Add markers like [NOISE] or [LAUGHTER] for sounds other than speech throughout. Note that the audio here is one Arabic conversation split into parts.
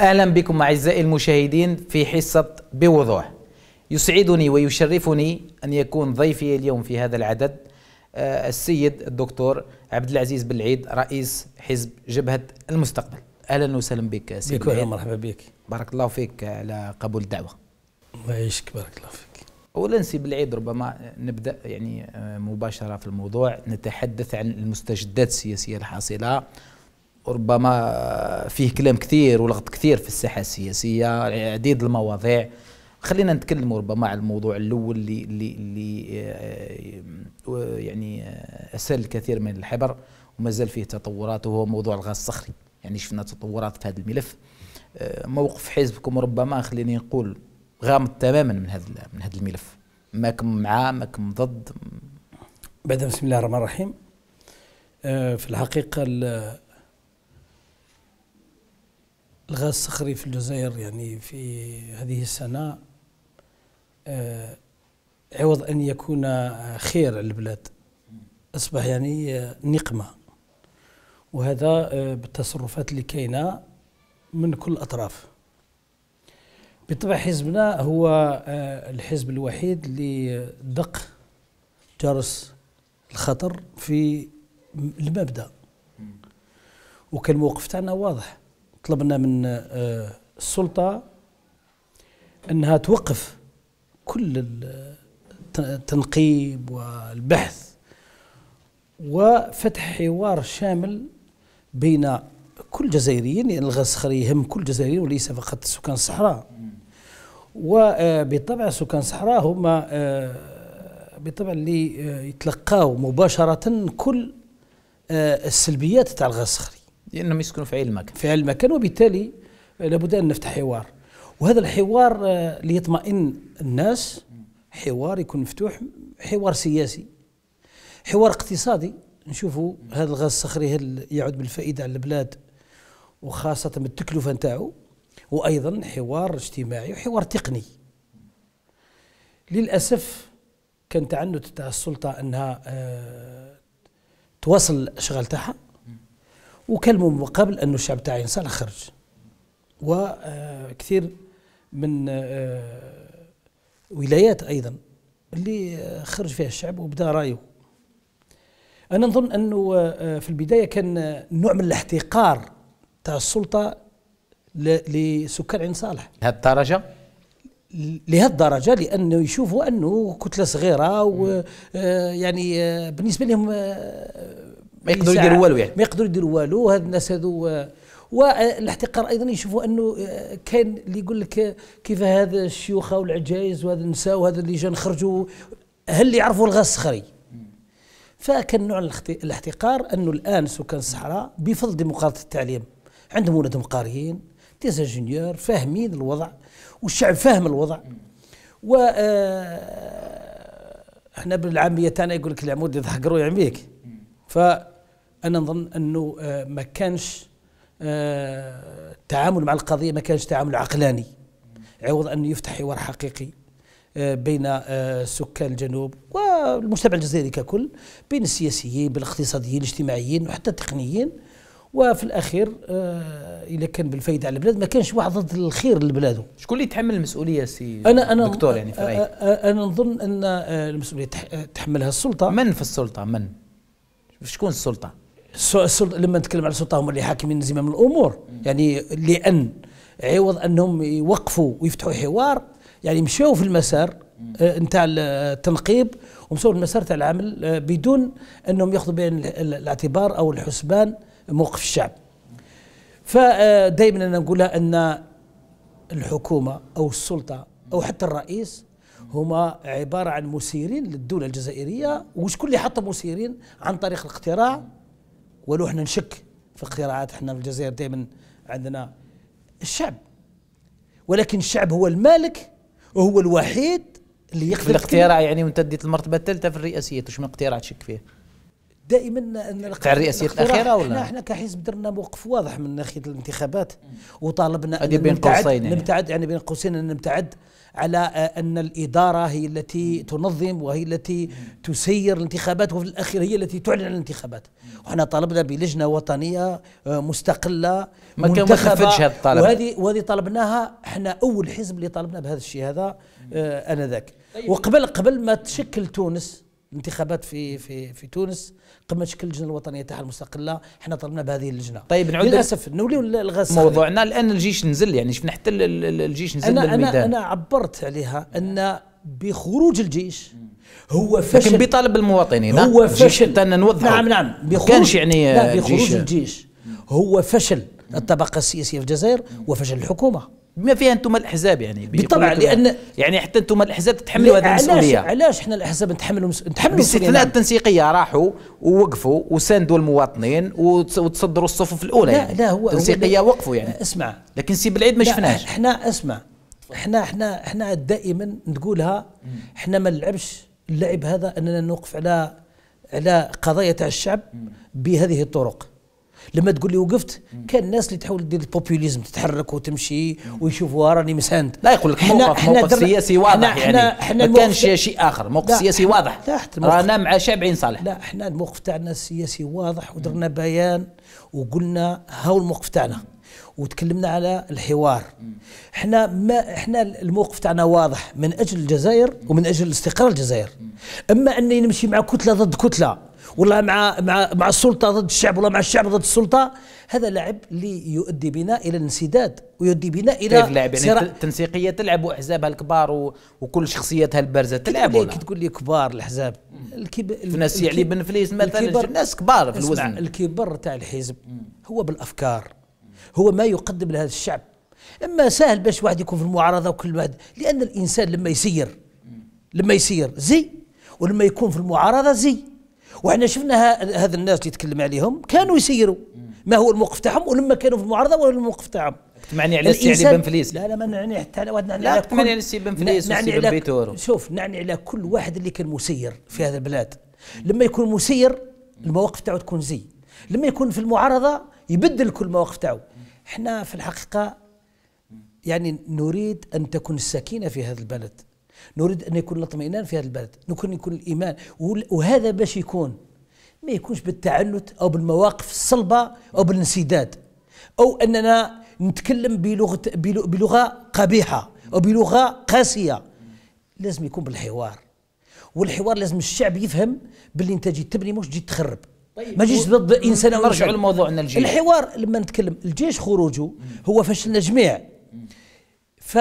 اهلا بكم اعزائي المشاهدين في حصه بوضوح يسعدني ويشرفني ان يكون ضيفي اليوم في هذا العدد آه، السيد الدكتور عبد العزيز بالعيد رئيس حزب جبهه المستقبل اهلا وسهلا بك سيدي بك مرحبا بك بارك الله فيك على قبول الدعوه الله يعيشك بارك الله فيك اولا سي بالعيد ربما نبدا يعني آه، مباشره في الموضوع نتحدث عن المستجدات السياسيه الحاصله ربما فيه كلام كثير ولغط كثير في الساحه السياسيه عديد المواضيع خلينا نتكلم ربما على الموضوع الاول اللي اللي اللي آه، آه، آه، يعني اسال الكثير من الحبر ومازال فيه تطورات وهو موضوع الغاز الصخري يعني شفنا تطورات في هذا الملف موقف حزبكم ربما خليني نقول غامض تماما من هذا من هذا الملف ماكم معاه ماكم ضد بعد بسم الله الرحمن الرحيم في الحقيقه الغاز الصخري في الجزائر يعني في هذه السنة آه، عوض أن يكون خير للبلاد أصبح يعني نقمة وهذا آه، بالتصرفات اللي كاينة من كل الأطراف بالطبع حزبنا هو آه، الحزب الوحيد اللي دق جرس الخطر في المبدأ وكان الموقف تاعنا واضح طلبنا من آه، السلطه انها توقف كل آه، التنقيب والبحث وفتح حوار شامل بين كل الجزائريين لان يعني الغسخر يهم كل الجزائريين وليس فقط سكان الصحراء وبالطبع آه، سكان الصحراء هما بالطبع اللي يتلقاو مباشره كل السلبيات تاع الغسخر لأنهم يسكنوا في عين المكان في عين المكان وبالتالي لابد أن نفتح حوار وهذا الحوار آه، ليطمئن الناس حوار يكون مفتوح حوار سياسي حوار اقتصادي نشوفوا هذا الغاز الصخري هل يعود بالفائده على البلاد وخاصه بالتكلفه نتاعو وايضا حوار اجتماعي وحوار تقني للاسف كان تعنت تاع السلطه انها آه، تواصل الاشغال تاعها وكلموا قبل أن الشعب تاعي إنسان خرج وكثير آه، من آه، ولايات أيضا اللي آه، خرج فيها الشعب وبدا رايه أنا نظن أنه في البداية كان نوع من الاحتقار تاع السلطة لسكان عين صالح لهالدرجة؟ لهالدرجة لأنه يشوفوا أنه كتلة صغيرة ويعني بالنسبة لهم ما يقدروا يديروا والو يعني ما يقدروا يديروا والو هاد الناس هادو آه، والاحتقار ايضا يشوفوا انه آه، كاين اللي يقول لك آه، كيف هذا الشيوخه والعجايز وهذا النساء وهذا اللي جان خرجوا هل اللي يعرفوا الغاز الصخري فكان نوع الاحتقار انه الان سكان الصحراء بفضل ديمقراطيه التعليم عندهم ولادهم قاريين ديزاجينيور فاهمين الوضع والشعب فاهم الوضع و احنا بالعاميه تاعنا يقول لك العمود يضحك روي عميك فانا نظن انه آه، ما كانش التعامل آه، مع القضيه ما كانش تعامل عقلاني عوض انه يفتح حوار حقيقي آه، بين سكان الجنوب والمجتمع الجزائري ككل بين السياسيين بالاقتصاديين الاجتماعيين وحتى التقنيين وفي الاخير اذا كان بالفايده على البلاد ما كانش واحد ضد الخير لبلاده شكون اللي يتحمل المسؤوليه سي أنا أنا دكتور يعني في رايك انا نظن ان المسؤوليه تحملها السلطه من في السلطه من شكون السلطه السلطة لما نتكلم على السلطه هم اللي حاكمين زمام الامور يعني لان عوض انهم يوقفوا ويفتحوا حوار يعني مشاو في المسار آه، نتاع التنقيب ومشاو المسار تاع العمل آه، بدون انهم ياخذوا بين الاعتبار او الحسبان موقف الشعب فدائما انا نقولها ان الحكومه او السلطه او حتى الرئيس هما عباره عن مسيرين للدوله الجزائريه وشكون اللي حط مسيرين عن طريق الاقتراع ولو احنا نشك في اقتراعات احنا في الجزائر دائما عندنا الشعب ولكن الشعب هو المالك وهو الوحيد اللي يقدر في الاقتراع يعني وانت اديت المرتبه الثالثه في الرئاسيه وش من اقتراع تشك فيه دائما تاع الرئاسيه الاخيره ولا احنا, احنا كحزب درنا موقف واضح من ناحيه الانتخابات وطالبنا ان بين قوسين يعني. نبتعد يعني بين قوسين ان نبتعد على آه، ان الاداره هي التي تنظم وهي التي تسير الانتخابات وفي الاخير هي التي تعلن الانتخابات وحنا طالبنا بلجنه وطنيه آه، مستقله ما كان هذا الطلب وهذه وهذه طلبناها احنا اول حزب اللي طالبنا بهذا الشيء هذا انا آه، انذاك طيب. وقبل قبل ما تشكل تونس انتخابات في في في تونس قمه شكل اللجنه الوطنيه تاعها المستقله احنا طلبنا بهذه اللجنه طيب نعود للاسف نوليو الغاز موضوعنا الان الجيش نزل يعني شفنا حتى الجيش نزل أنا للميدان انا انا عبرت عليها ان بخروج الجيش هو فشل لكن بطلب المواطنين هو فشل نوضح نعم نعم بخروج كانش يعني لا بخروج الجيش هو فشل الطبقه السياسيه في الجزائر وفشل الحكومه بما فيها انتم الاحزاب يعني بالطبع لان يعني حتى انتم الاحزاب تتحملوا هذه المسؤوليه علاش علاش احنا الاحزاب نتحملوا نتحملوا باستثناء التنسيقيه راحوا ووقفوا وساندوا المواطنين وتصدروا الصفوف الاولى لا يعني لا هو التنسيقيه وقفوا يعني اسمع لكن سي بالعيد ما شفناش احنا اسمع احنا احنا احنا دائما نقولها احنا ما نلعبش اللعب هذا اننا نوقف على على قضايا تاع الشعب بهذه الطرق لما تقول لي وقفت كان الناس اللي تحاول دير البوبوليزم تتحرك وتمشي ويشوفوا راني مساند لا يقول لك احنا موقف, موقف سياسي واضح احنا يعني احنا ما كانش شيء اخر موقف سياسي واضح رانا مع شعب عين صالح لا احنا الموقف تاعنا السياسي واضح ودرنا بيان وقلنا هاو الموقف تاعنا وتكلمنا على الحوار احنا ما احنا الموقف تاعنا واضح من اجل الجزائر ومن اجل استقرار الجزائر اما اني نمشي مع كتله ضد كتله ولا مع مع مع السلطه ضد الشعب ولا مع الشعب ضد السلطه هذا لعب اللي يؤدي بنا الى الانسداد ويؤدي بنا الى كيف لاعب يعني تنسيقيه تلعب احزابها الكبار وكل شخصياتها البارزه تلعب ولا كي تقول لي كبار الاحزاب في ناس يعني بن فليس مثلا ناس كبار في الوزن الكبر تاع الحزب هو بالافكار هو ما يقدم لهذا الشعب اما سهل باش واحد يكون في المعارضه وكل واحد لان الانسان لما يسير لما يسير زي ولما يكون في المعارضه زي وحنا شفنا هذا الناس اللي تكلم عليهم كانوا يسيروا ما هو الموقف تاعهم ولما كانوا في المعارضه ولا الموقف تاعهم معني على السي علي بن فليس لا لا ما نعني حتى على واحد نعني لا تمعني على السي بن فليس نعني على بيتورو شوف نعني على كل واحد اللي كان مسير في هذا البلاد لما يكون مسير المواقف تاعو تكون زي لما يكون في المعارضه يبدل كل المواقف تاعو احنا في الحقيقه يعني نريد ان تكون السكينه في هذا البلد نريد ان يكون الاطمئنان في هذا البلد نكون يكون الايمان وهذا باش يكون ما يكونش بالتعنت او بالمواقف الصلبه او بالانسداد او اننا نتكلم بلغه بلغه قبيحه او بلغه قاسيه لازم يكون بالحوار والحوار لازم الشعب يفهم باللي انت جيت تبني مش جيت تخرب طيب ما جيش ضد انسان نرجع لموضوعنا الجيش الحوار لما نتكلم الجيش خروجه هو فشلنا جميع ف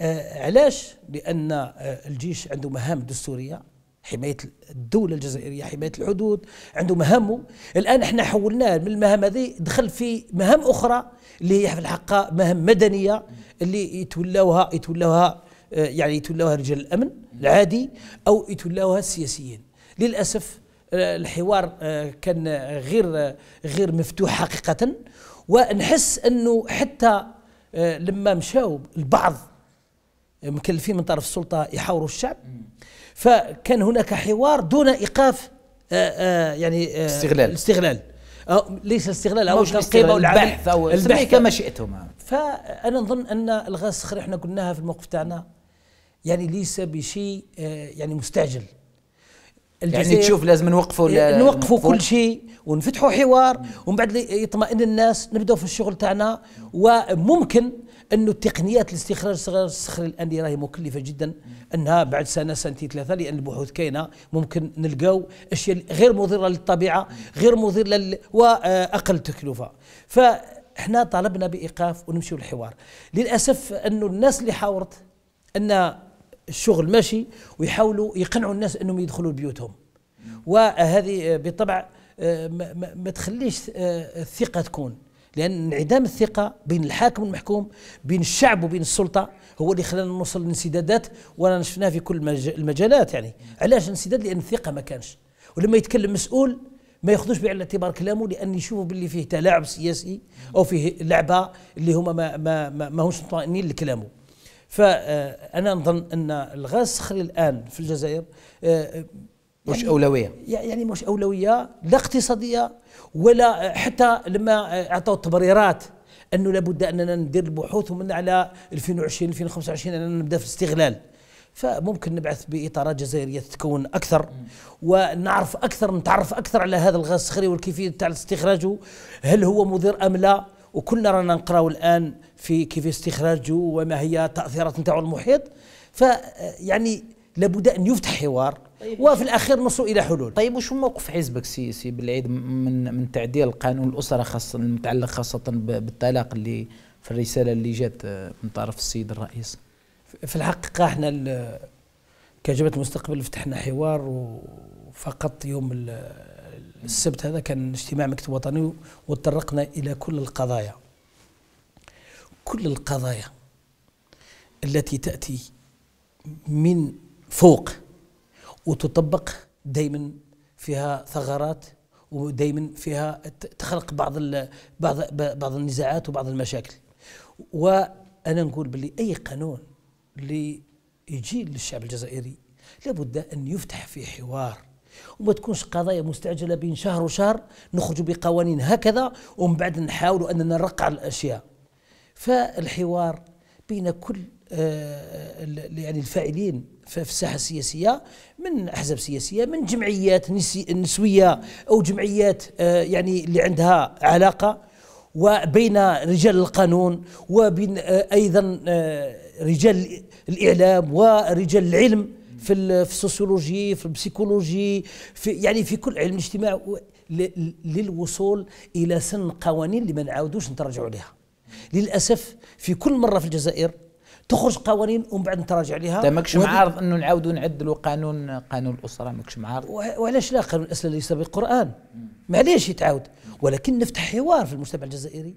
آه، علاش لان آه، الجيش عنده مهام دستوريه حمايه الدوله الجزائريه حمايه الحدود عنده مهامه الان احنا حولناه من المهام هذه دخل في مهام اخرى اللي هي في الحقيقه مهام مدنيه اللي يتولوها يتولوها آه، يعني يتولوها رجال الامن العادي او يتولوها السياسيين للاسف الحوار كان غير غير مفتوح حقيقه ونحس انه حتى لما مشاو البعض مكلفين من طرف السلطه يحاوروا الشعب فكان هناك حوار دون ايقاف آه، آه، يعني آه، استغلال استغلال ليس الاستغلال او القيمه والبحث او البحث كما شئتم فانا نظن ان الغاز الصخري احنا قلناها في الموقف تاعنا يعني ليس بشيء يعني مستعجل الجزائر يعني تشوف لازم نوقفوا إيه، نوقفوا كل شيء ونفتحوا حوار ومن بعد يطمئن الناس نبداو في الشغل تاعنا وممكن انه التقنيات الاستخراج الصخري الصخر اللي راهي مكلفه جدا انها بعد سنه سنتين ثلاثه لان البحوث كاينه ممكن نلقاو اشياء غير مضره للطبيعه غير مضره لل... واقل تكلفه فاحنا طالبنا بايقاف ونمشيو للحوار للاسف انه الناس اللي حاورت ان الشغل ماشي ويحاولوا يقنعوا الناس انهم يدخلوا لبيوتهم وهذه آه، بالطبع آه، ما تخليش آه، الثقه تكون لان انعدام الثقه بين الحاكم والمحكوم بين الشعب وبين السلطه هو اللي خلانا نوصل لانسدادات ورانا شفناها في كل المجالات يعني علاش انسداد لان الثقه ما كانش ولما يتكلم مسؤول ما ياخذوش بعين الاعتبار كلامه لان يشوفوا باللي فيه تلاعب سياسي او فيه لعبه اللي هما ما ما ما, ما هوش مطمئنين لكلامه فانا نظن ان الغاز الصخري الان في الجزائر آه، آه، مش يعني اولويه يعني مش اولويه لا اقتصاديه ولا حتى لما اعطوا التبريرات انه لابد اننا ندير البحوث ومن على 2020 2025 اننا نبدا في الاستغلال فممكن نبعث باطارات جزائريه تتكون اكثر ونعرف اكثر نتعرف اكثر على هذا الغاز الصخري والكيفيه تاع استخراجه هل هو مضر ام لا وكنا رانا نقراو الان في كيف استخراجه وما هي تاثيرات نتاعو المحيط فيعني لابد ان يفتح حوار طيب وفي الاخير نصل الى حلول طيب وشو موقف حزبك سي سي بالعيد من من تعديل قانون الاسره خاصه المتعلق خاصه بالطلاق اللي في الرساله اللي جات من طرف السيد الرئيس في الحقيقه احنا كجبهه المستقبل فتحنا حوار وفقط يوم السبت هذا كان اجتماع مكتب وطني وتطرقنا إلى كل القضايا كل القضايا التي تأتي من فوق وتطبق دائما فيها ثغرات ودائما فيها تخلق بعض بعض بعض النزاعات وبعض المشاكل وانا نقول بلي اي قانون اللي يجي للشعب الجزائري لابد ان يفتح فيه حوار وما تكونش قضايا مستعجله بين شهر وشهر نخرج بقوانين هكذا ومن بعد نحاولوا اننا نرقع الاشياء فالحوار بين كل آه، آه، يعني الفاعلين في الساحه السياسيه من احزاب سياسيه من جمعيات نسويه او جمعيات آه، يعني اللي عندها علاقه وبين رجال القانون وبين ايضا رجال الاعلام ورجال العلم في في السوسيولوجي في البسيكولوجي في يعني في كل علم الاجتماع للوصول الى سن قوانين اللي ما نعاودوش نتراجعوا لها للاسف في كل مره في الجزائر تخرج قوانين ومن بعد نتراجع عليها انت طيب، ماكش معارض انه نعاودوا نعدلوا قانون قانون الاسره ماكش معارض وعلاش لا قانون الاسره ليس بالقران معليش يتعاود ولكن نفتح حوار في المجتمع الجزائري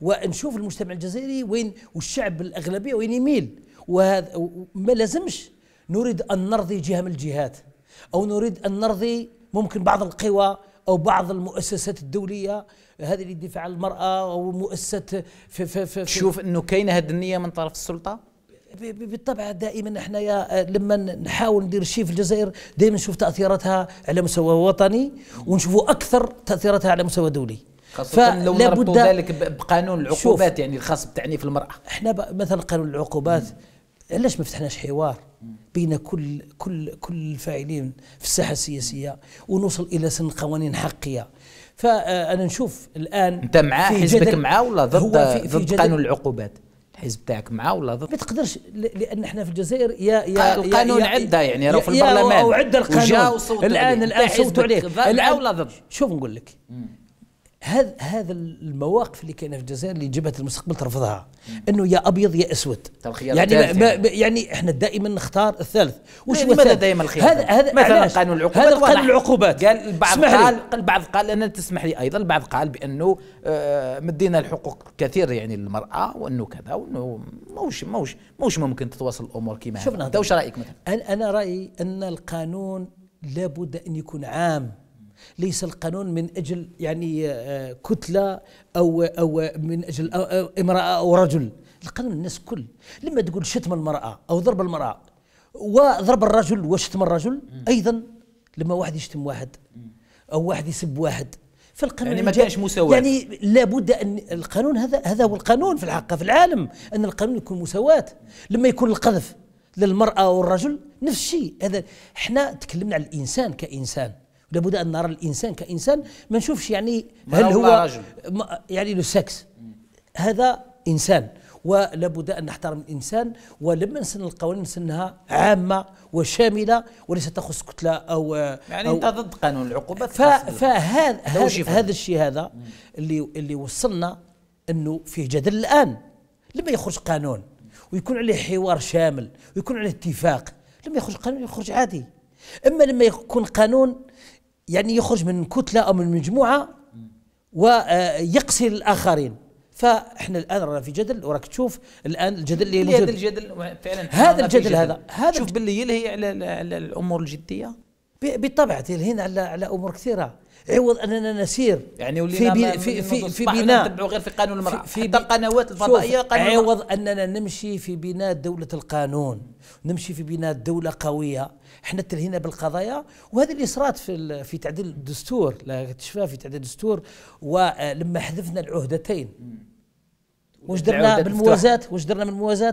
ونشوف المجتمع الجزائري وين والشعب الاغلبيه وين يميل وهذا ما لازمش نريد أن نرضي جهة من الجهات أو نريد أن نرضي ممكن بعض القوى أو بعض المؤسسات الدولية هذه للدفاع عن المرأة أو مؤسسة في في في تشوف أنه كاينة هذه النية من طرف السلطة؟ بالطبع دائما احنا آه، لما نحاول ندير شيء في الجزائر دائما نشوف تاثيراتها على مستوى وطني ونشوفوا اكثر تاثيراتها على مستوى دولي خاصة لو نربطوا ذلك بقانون العقوبات يعني الخاص بتعنيف المرأة احنا مثلا قانون العقوبات علاش ما فتحناش حوار بين كل كل كل الفاعلين في الساحه السياسيه ونوصل الى سن قوانين حقيه فانا نشوف الان انت مع حزبك مع ولا ضد في ضد قانون العقوبات الحزب تاعك معاه ولا ضد؟ ما تقدرش لان احنا في الجزائر يا يا القانون يا يعني راه في البرلمان وعد القانون الان الان صوتوا عليه الان ولا ضد؟ شوف نقول لك مم. هذا هذا المواقف اللي كاينه في الجزائر اللي جبهه المستقبل ترفضها انه يا ابيض يا اسود يعني, يعني, ما يعني. يعني احنا دائما نختار الثالث وش يعني هو الثالث؟ دائما الخيار هذا هذا مثلا قانون العقوبات هذا قانون العقوبات قال البعض قال البعض قال انا تسمح لي ايضا البعض قال بانه آه، مدينا الحقوق كثير يعني للمراه وانه كذا وانه موش موش موش ممكن تتواصل الامور كما شفنا انت وش رايك مثلا انا رايي ان القانون لابد ان يكون عام ليس القانون من اجل يعني آه، كتله او او من اجل امراه او رجل القانون الناس كل لما تقول شتم المراه او ضرب المراه وضرب الرجل وشتم الرجل ايضا لما واحد يشتم واحد او واحد يسب واحد فالقانون يعني ما كانش مساواه يعني لابد ان القانون هذا هذا هو القانون في الحقيقه في العالم ان القانون يكون مساواه لما يكون القذف للمراه والرجل نفس الشيء هذا احنا تكلمنا على الانسان كانسان لابد ان نرى الانسان كانسان ما نشوفش يعني هل هو رجل. يعني لو سكس هذا انسان ولابد ان نحترم الانسان ولما نسن القوانين نسنها عامه وشامله وليس تخص كتله او يعني أو انت ضد قانون العقوبات فهذا هذا الشيء هذا اللي اللي وصلنا انه فيه جدل الان لما يخرج قانون ويكون عليه حوار شامل ويكون عليه اتفاق لما يخرج قانون يخرج عادي اما لما يكون قانون يعني يخرج من كتله او من مجموعه ويقسي الاخرين فاحنا الان رانا في جدل وراك تشوف الان الجدل اللي هذا الجدل فعلا هذا الجدل هذا هذا شوف باللي يلهي على, على الامور الجديه بالطبع تلهينا على على امور كثيره عوض اننا نسير يعني ولينا في بي في في, في بناء نتبعوا غير في قانون المراه في, في حتى الفضائيه قانون عوض اننا نمشي في بناء دوله القانون نمشي في بناء دولة قوية احنا تلهينا بالقضايا وهذا اللي صرات في في تعديل الدستور لا تشفى في تعديل الدستور ولما حذفنا العهدتين واش درنا بالموازاة واش درنا من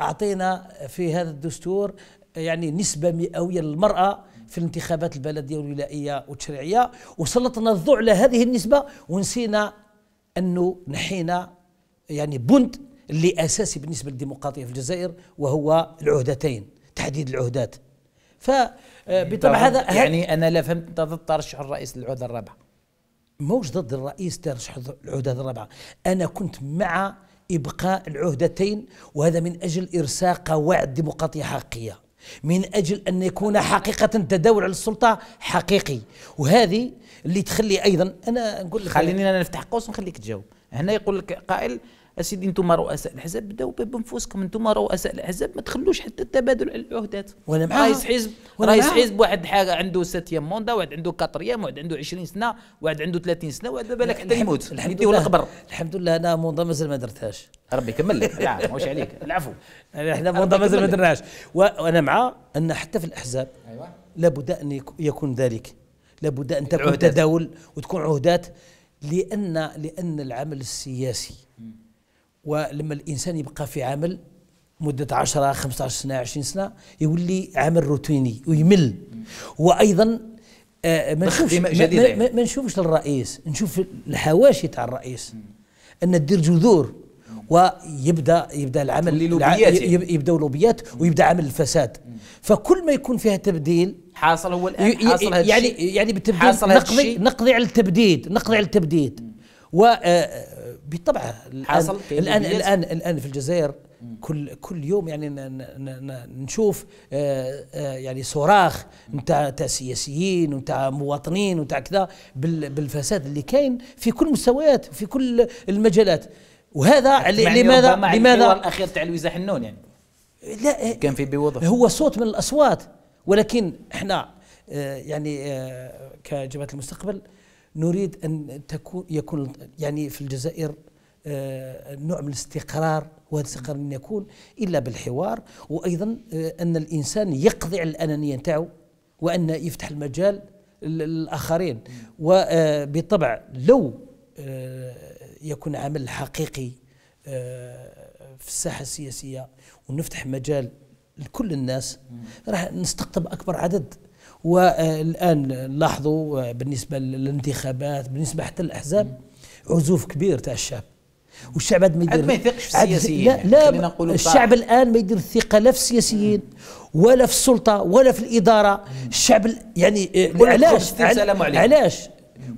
اعطينا في هذا الدستور يعني نسبة مئوية للمرأة في الانتخابات البلدية والولائية والتشريعية وسلطنا الضوء على هذه النسبة ونسينا أنه نحينا يعني بند اللي اساسي بالنسبه للديمقراطيه في الجزائر وهو العهدتين تحديد العهدات ف آه، بطبع هذا يعني انا لا فهمت انت ضد ترشح الرئيس للعهده الرابعه موش ضد الرئيس ترشح العهده الرابعه انا كنت مع ابقاء العهدتين وهذا من اجل ارساء قواعد ديمقراطيه حقيقيه من اجل ان يكون حقيقه التداول على السلطه حقيقي وهذه اللي تخلي ايضا انا نقول لك خليني انا نفتح قوس ونخليك تجاوب هنا يقول لك قائل اسيدي انتم رؤساء الاحزاب بداوا بانفسكم انتم رؤساء الاحزاب ما تخلوش حتى التبادل على العهدات وانا معاه رئيس حزب رئيس حزب واحد حاجه عنده ستيام موندا واحد عنده كاتريام واحد عنده 20 سنه واحد عنده 30 سنه واحد بالك حتى يموت الحمد لله الحمد لله انا موندا مازال ما درتهاش ربي كمل لك لا عليك العفو احنا موندا مازال ما درناهاش وانا مع ان حتى في الاحزاب ايوه لابد ان يكون ذلك لابد ان تكون تداول وتكون عهدات لان لان العمل السياسي ولما الانسان يبقى في عمل مدة 10 15 سنة 20 سنة يولي عمل روتيني ويمل وأيضا آه، ما نشوفش يعني. ما, نشوفش للرئيس نشوف الحواشي تاع الرئيس أن دير جذور ويبدا يبدا العمل لوبيات يعني. يبداو لوبيات ويبدا عمل الفساد فكل ما يكون فيها تبديل حاصل هو الان حاصل يعني يعني بالتبديل نقضي نقضي على التبديد نقضي على التبديد و آه، بالطبع الان الان الان, الآن في الجزائر كل كل يوم يعني نشوف آه، آه، يعني صراخ نتاع نتاع سياسيين ونتاع مواطنين ونتاع كذا بالفساد اللي كاين في كل مستويات في كل المجالات وهذا لماذا لماذا الاخير تاع لويزا حنون يعني لا كان في بوضوح هو صوت من الاصوات ولكن احنا آه، يعني كجبهه المستقبل نريد أن تكون يكون يعني في الجزائر آه، نوع من الاستقرار وهذا الاستقرار لن يكون إلا بالحوار وأيضا آه، أن الإنسان يقضي على الأنانية نتاعو وأن يفتح المجال للآخرين وبالطبع آه، لو يكون عمل حقيقي في الساحة السياسية ونفتح مجال لكل الناس راح نستقطب أكبر عدد والان لاحظوا بالنسبه للانتخابات بالنسبه حتى للاحزاب عزوف كبير تاع الشعب والشعب عاد ما يدير ما يثقش في السياسيين لا, لا الشعب طارق. الان ما يدير الثقه لا في السياسيين ولا في السلطه ولا في الاداره الشعب يعني علاش علاش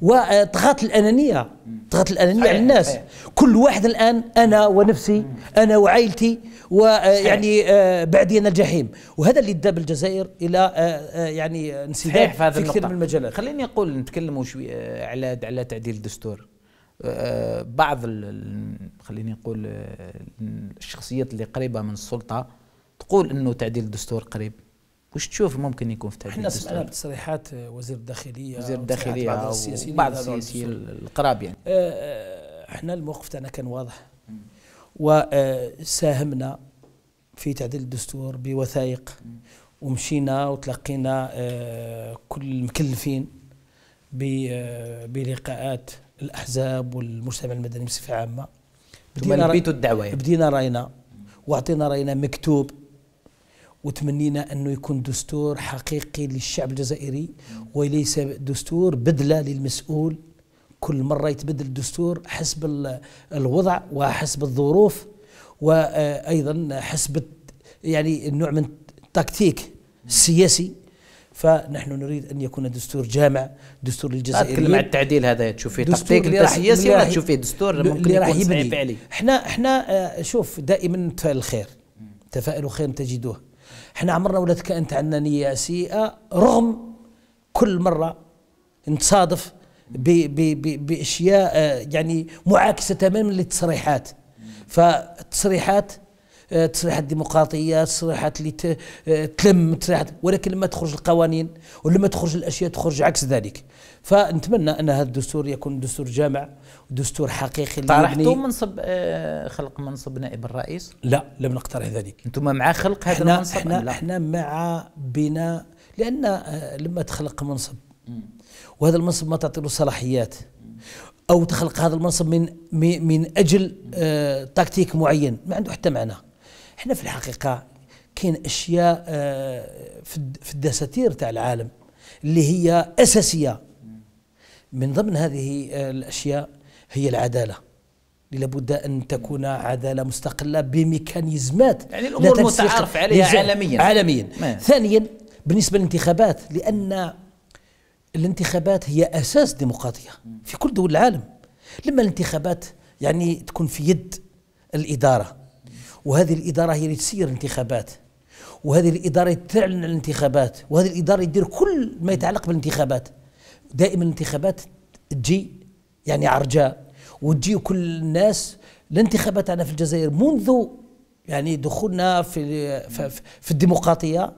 وطغاه الانانيه ضغط الانانيه على الناس صحيح. كل واحد الان انا ونفسي انا وعائلتي ويعني آه، آه، بعدين الجحيم وهذا اللي داب الجزائر الى آه، يعني انسداد في, في كثير من المجالات خليني اقول نتكلموا شوي على على تعديل الدستور بعض خليني نقول الشخصيات اللي قريبه من السلطه تقول انه تعديل الدستور قريب وش تشوف ممكن يكون في تعديل احنا سمعنا بتصريحات آه، وزير الداخليه وزير الداخليه بعض السياسيين بعض السياسيين القراب يعني آه، آه، احنا الموقف تاعنا كان واضح وساهمنا في تعديل الدستور بوثائق ومشينا وتلقينا كل المكلفين بلقاءات الاحزاب والمجتمع المدني بصفه عامه بدينا رأينا الدعوه يعني. بدينا راينا واعطينا راينا مكتوب وتمنينا أنه يكون دستور حقيقي للشعب الجزائري وليس دستور بدلة للمسؤول كل مرة يتبدل الدستور حسب الوضع وحسب الظروف وأيضا حسب يعني النوع من التكتيك السياسي فنحن نريد ان يكون دستور جامع دستور للجزائر تكلم عن التعديل هذا تشوف فيه تكتيك سياسي ولا تشوف فيه دستور ممكن يكون فعلي احنا احنا آه، شوف دائما نتفائل الخير تفائلوا خير تجدوه احنا عمرنا ولا كانت عندنا نية سيئة رغم كل مرة نتصادف باشياء آه، يعني معاكسه تماما للتصريحات فالتصريحات آه، تصريحات ديمقراطيه تصريحات اللي آه، تلم تصريحات ولكن لما تخرج القوانين ولما تخرج الاشياء تخرج عكس ذلك فنتمنى ان هذا الدستور يكون دستور جامع دستور حقيقي طرحتوا طيب، منصب آه، خلق منصب نائب الرئيس لا لم نقترح ذلك انتم مع خلق هذا المنصب احنا احنا مع بناء لان آه، لما تخلق منصب وهذا المنصب ما تعطي له صلاحيات او تخلق هذا المنصب من من اجل آه، تكتيك معين ما عنده حتى معنى احنا في الحقيقه كاين اشياء في الدساتير تاع العالم اللي هي اساسيه من ضمن هذه الأشياء هي العدالة لابد أن تكون عدالة مستقلة بميكانيزمات يعني الأمور متعارف عليها عالميا عالميا يعني؟ ثانيا بالنسبة للانتخابات لأن الانتخابات هي أساس ديمقراطية في كل دول العالم لما الانتخابات يعني تكون في يد الإدارة وهذه الإدارة هي اللي تسير الانتخابات وهذه الإدارة تعلن الانتخابات وهذه الإدارة تدير كل ما يتعلق بالانتخابات دائما الانتخابات تجي يعني عرجاء وتجي كل الناس الانتخابات عندنا في الجزائر منذ يعني دخولنا في في الديمقراطيه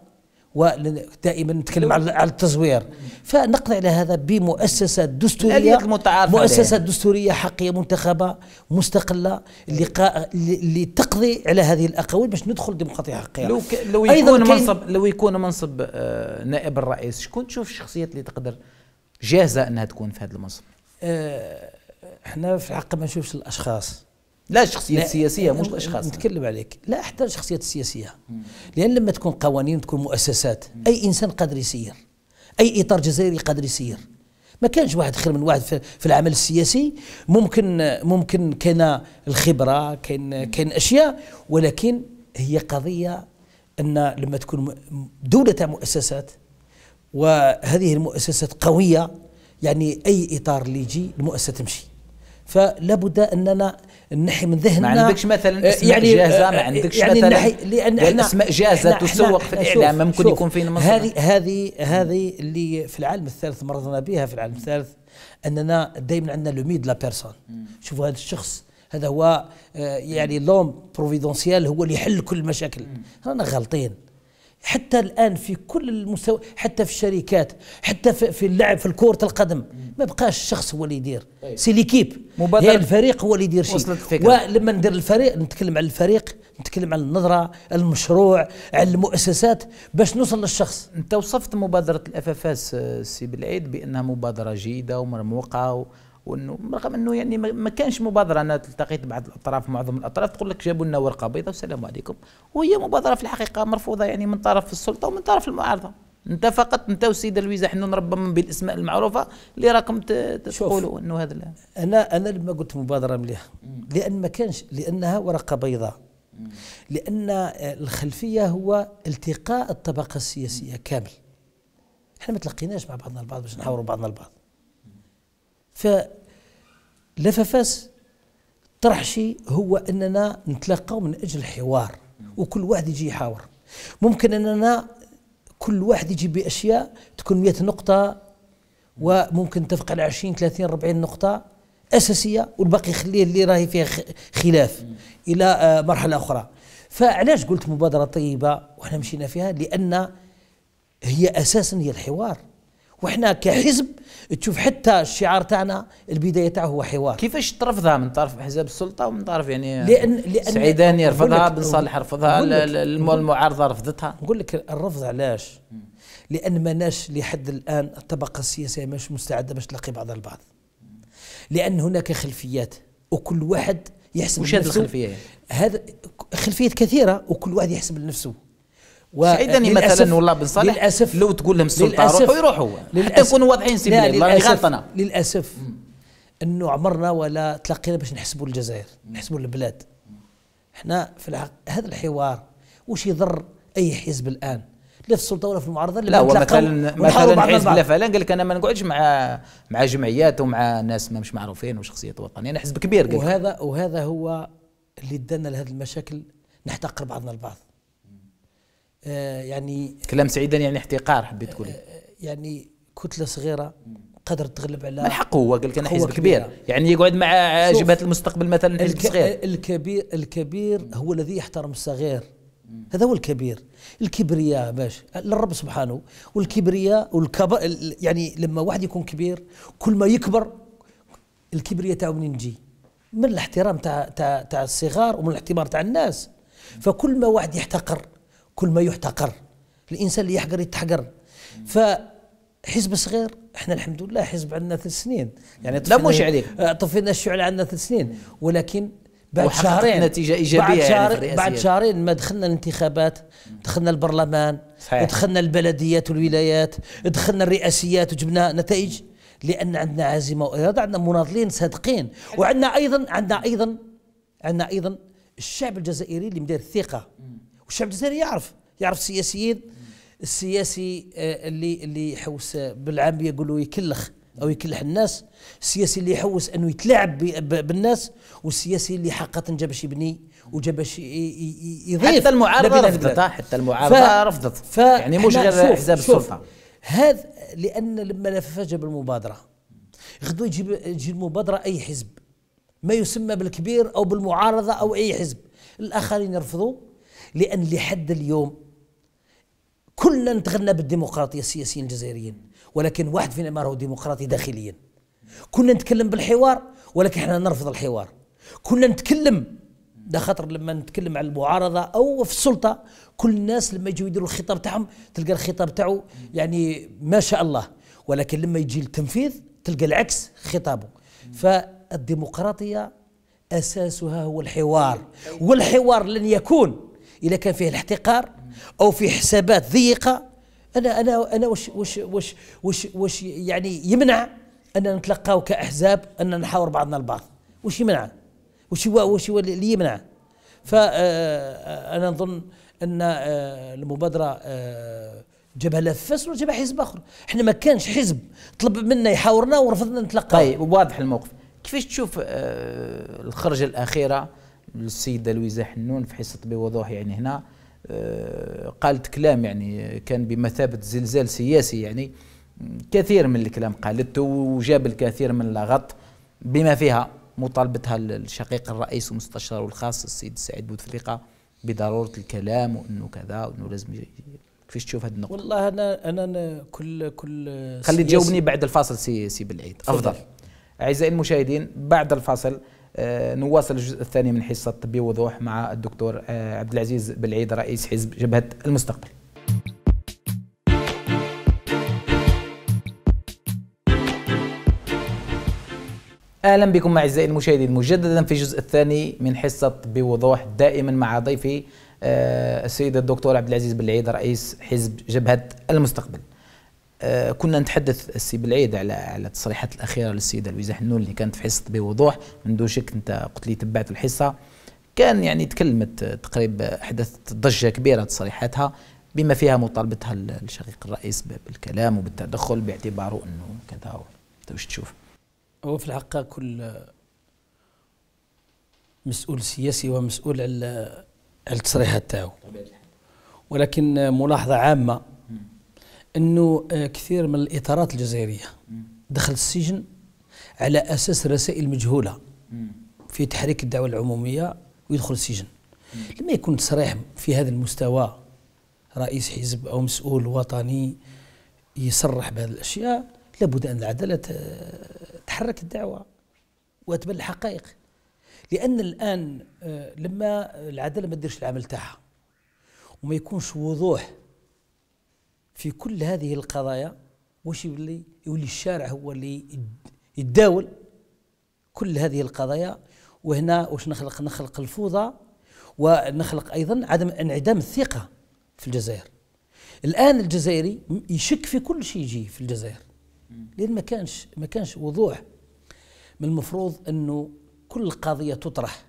ودائما نتكلم على التزوير فنقضي على هذا بمؤسسه دستوريه مؤسسه عليها. دستوريه حقيقيه منتخبه مستقله اللي اللي تقضي على هذه الاقاويل باش ندخل ديمقراطيه حقيقيه لو ك... لو يكون منصب لو يكون منصب آه نائب الرئيس شكون تشوف الشخصيات اللي تقدر جاهزه انها تكون في هذا المنصب؟ آه، احنا في الحق ما نشوفش الاشخاص لا الشخصية لا السياسية مش الأشخاص نتكلم عليك لا حتى الشخصية السياسية لأن لما تكون قوانين تكون مؤسسات أي إنسان قادر يسير أي إطار جزائري قادر يسير ما كانش واحد خير من واحد في العمل السياسي ممكن ممكن كان الخبرة كان كان أشياء ولكن هي قضية أن لما تكون دولة مؤسسات وهذه المؤسسات قوية يعني أي إطار اللي يجي المؤسسة تمشي فلا بد أننا نحي من ذهننا ما عندكش مثلا آه، اسماء يعني جاهزة آه، ما عندكش يعني مثلا لأن احنا اسماء جاهزة تسوق في الإعلام ممكن يكون في مصر هذه هذه هذه اللي في العالم الثالث مرضنا بها في العالم الثالث أننا دائما عندنا لو ميد لا بيرسون شوفوا هذا الشخص هذا هو آه، يعني لوم بروفيدونسيال هو اللي يحل كل المشاكل رانا غالطين حتى الان في كل المستوى حتى في الشركات حتى في, في اللعب في كره القدم ما بقاش الشخص هو اللي يدير طيب. سي ليكيب هي الفريق هو اللي يدير شيء ولما ندير الفريق نتكلم على الفريق نتكلم على النظره المشروع على المؤسسات باش نوصل للشخص انت وصفت مبادره الاف اف اس آه، سي بالعيد بانها مبادره جيده ومرموقه وانه رغم انه يعني ما كانش مبادره انا التقيت بعض الاطراف معظم الاطراف تقول لك جابوا لنا ورقه بيضاء والسلام عليكم وهي مبادره في الحقيقه مرفوضه يعني من طرف السلطه ومن طرف المعارضه انت فقط انت والسيده لويزا حنون ربما بالاسماء المعروفه اللي راكم تقولوا انه هذا لا. انا انا لما قلت مبادره مليحه لان ما كانش لانها ورقه بيضاء لان الخلفيه هو التقاء الطبقه السياسيه كامل احنا ما تلقيناش مع بعضنا البعض باش نحاوروا بعضنا البعض ف لفافاس شيء هو اننا نتلاقاو من اجل الحوار وكل واحد يجي يحاور ممكن اننا كل واحد يجي باشياء تكون 100 نقطه وممكن نتفق على 20 30 40 نقطه اساسيه والباقي يخليه اللي راهي فيها خلاف الى آه، مرحله اخرى فعلاش قلت مبادره طيبه واحنا مشينا فيها لان هي اساسا هي الحوار واحنا كحزب تشوف حتى الشعار تاعنا البدايه تاعه هو حوار كيفاش ترفضها من طرف حزب السلطه ومن طرف يعني لان لان سعيدان رفضها بن صالح رفضها المعارضه رفضتها نقول لك الرفض علاش؟ لان ماناش لحد الان الطبقه السياسيه مش مستعده باش تلقي بعضها البعض لان هناك خلفيات وكل واحد يحسب وش هذه الخلفيه يعني؟ هذا خلفيات كثيره وكل واحد يحسب لنفسه اني مثلا والله بن صالح للاسف لو تقول لهم السلطه روحوا يروحوا حتى نكونوا واضحين سي بلال غلط انا للاسف انه عمرنا ولا تلقينا باش نحسبوا الجزائر نحسبوا البلاد احنا في الحق هذا الحوار وش يضر اي حزب الان لا في السلطه ولا في المعارضه لا هو مثلا حزب الله قال لك انا ما نقعدش مع مع جمعيات ومع ناس ما مش معروفين وشخصيات وطنيه انا حزب كبير قال وهذا وهذا هو اللي ادانا لهذه المشاكل نحتقر بعضنا البعض آه، يعني كلام سعيدا يعني احتقار حبيت تقول آه، آه، يعني كتله صغيره قدر تغلب على الحق هو قال لك انا حزب كبير يعني يقعد مع جبهه المستقبل مثلا حزب صغير الكبير الكبير هو الذي يحترم الصغير هذا هو الكبير الكبرياء باش للرب سبحانه والكبرياء والكبر يعني لما واحد يكون كبير كل ما يكبر الكبرياء تاعو منين يجي من الاحترام تاع تاع تاع الصغار ومن الاحترام تاع الناس فكل ما واحد يحتقر كل ما يحتقر الانسان اللي يحقر يتحقر فحزب صغير احنا الحمد لله حزب عندنا ثلاث سنين يعني لا مش عليك آه، طفينا الشعله عندنا ثلاث سنين ولكن بعد شهرين نتيجة إيجابية بعد, يعني شهرين يعني بعد شهرين ما دخلنا الانتخابات دخلنا البرلمان صحيح. دخلنا البلديات والولايات دخلنا الرئاسيات وجبنا نتائج لأن عندنا عزيمة وإرادة عندنا مناضلين صادقين وعندنا أيضا عندنا أيضا عندنا أيضا الشعب الجزائري اللي مدير الثقة والشعب الجزائري يعرف يعرف السياسيين السياسي آه، اللي اللي يحوس آه، بالعام يقولوا يكلخ او يكلح الناس السياسي اللي يحوس انه يتلاعب بالناس والسياسي اللي حقا جا باش يبني وجا باش يضيف حتى المعارضه رفضت آه، حتى المعارضه رفضت ف... يعني مش غير احزاب السلطه هذا لان لما لف جاب المبادره يجي يجيب يجي المبادره اي حزب ما يسمى بالكبير او بالمعارضه او اي حزب الاخرين يرفضوا لأن لحد اليوم كلنا نتغنى بالديمقراطية السياسيين الجزائريين ولكن واحد فينا ما راهو ديمقراطي داخليا كنا نتكلم بالحوار ولكن احنا نرفض الحوار كنا نتكلم ده خطر لما نتكلم على المعارضه او في السلطه كل الناس لما يجوا يديروا الخطاب تاعهم تلقى الخطاب تاعو يعني ما شاء الله ولكن لما يجي التنفيذ تلقى العكس خطابه فالديمقراطيه اساسها هو الحوار والحوار لن يكون اذا كان فيه الاحتقار او في حسابات ضيقه انا انا انا واش واش واش واش, واش يعني يمنع ان نتلقاو كاحزاب ان نحاور بعضنا البعض واش يمنع واش هو واش هو اللي يمنع فانا آه، آه، نظن ان آه، المبادره جابها فاس ولا جابها حزب اخر احنا ما كانش حزب طلب منا يحاورنا ورفضنا نتلقى طيب واضح الموقف كيفاش تشوف الخرجه الاخيره للسيده لويزا حنون في حصه بوضوح يعني هنا آه، قالت كلام يعني كان بمثابه زلزال سياسي يعني كثير من الكلام قالته وجاب الكثير من اللغط بما فيها مطالبتها الشقيق الرئيس ومستشاره الخاص السيد سعيد بوتفليقه بضروره الكلام وانه كذا وانه لازم كيفاش تشوف هذه النقطه؟ والله انا انا كل كل خلي تجاوبني بعد الفاصل سي سي بالعيد افضل اعزائي المشاهدين بعد الفاصل آه، نواصل الجزء الثاني من حصة بوضوح مع الدكتور آه، عبد العزيز بالعيد رئيس حزب جبهة المستقبل اهلا بكم اعزائي المشاهدين مجددا في الجزء الثاني من حصه بوضوح دائما مع ضيفي آه، السيد الدكتور عبد العزيز بالعيد رئيس حزب جبهه المستقبل. آه، كنا نتحدث السي بالعيد على على التصريحات الاخيره للسيده لويزا حنون اللي كانت في حصه بوضوح من دون شك انت قلت لي تبعت الحصه كان يعني تكلمت آه، تقريبا حدثت ضجه كبيره تصريحاتها بما فيها مطالبتها الشقيق الرئيس بالكلام وبالتدخل باعتباره انه كذا انت واش تشوف؟ هو في الحقيقه كل مسؤول سياسي ومسؤول على التصريحات تاعو ولكن ملاحظه عامه انه آه، كثير من الاطارات الجزائريه دخل السجن على اساس رسائل مجهوله في تحريك الدعوه العموميه ويدخل السجن لما يكون تصريح في هذا المستوى رئيس حزب او مسؤول وطني يصرح بهذه الاشياء لابد ان العداله آه، تحرك الدعوه وتبان الحقائق لان الان آه، لما العداله ما تديرش العمل تاعها وما يكونش وضوح في كل هذه القضايا واش يولي يولي الشارع هو اللي يتداول كل هذه القضايا وهنا واش نخلق نخلق الفوضى ونخلق ايضا عدم انعدام الثقه في الجزائر الان الجزائري يشك في كل شيء يجي في الجزائر لان ما كانش ما كانش وضوح من المفروض انه كل قضيه تطرح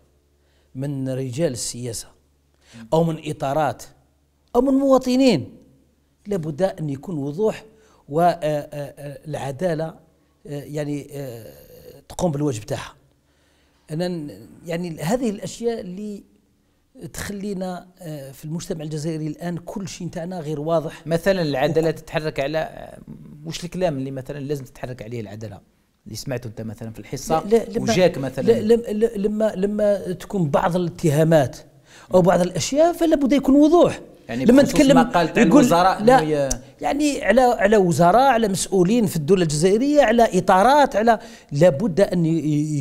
من رجال السياسه او من اطارات او من مواطنين لابد أن يكون وضوح والعدالة آه، آه، آه، يعني تقوم بالواجب تاعها أنا يعني هذه الأشياء اللي تخلينا في المجتمع الجزائري الان كل شيء تاعنا غير واضح مثلا العداله تتحرك على مش الكلام اللي مثلا لازم تتحرك عليه العداله اللي سمعته انت مثلا في الحصه لا لا وجاك مثلا لا لما لما تكون بعض الاتهامات او بعض الاشياء فلا بد يكون وضوح يعني لما نتكلم مقالة يقول الوزراء لا يعني على على وزراء على مسؤولين في الدوله الجزائريه على اطارات على لابد ان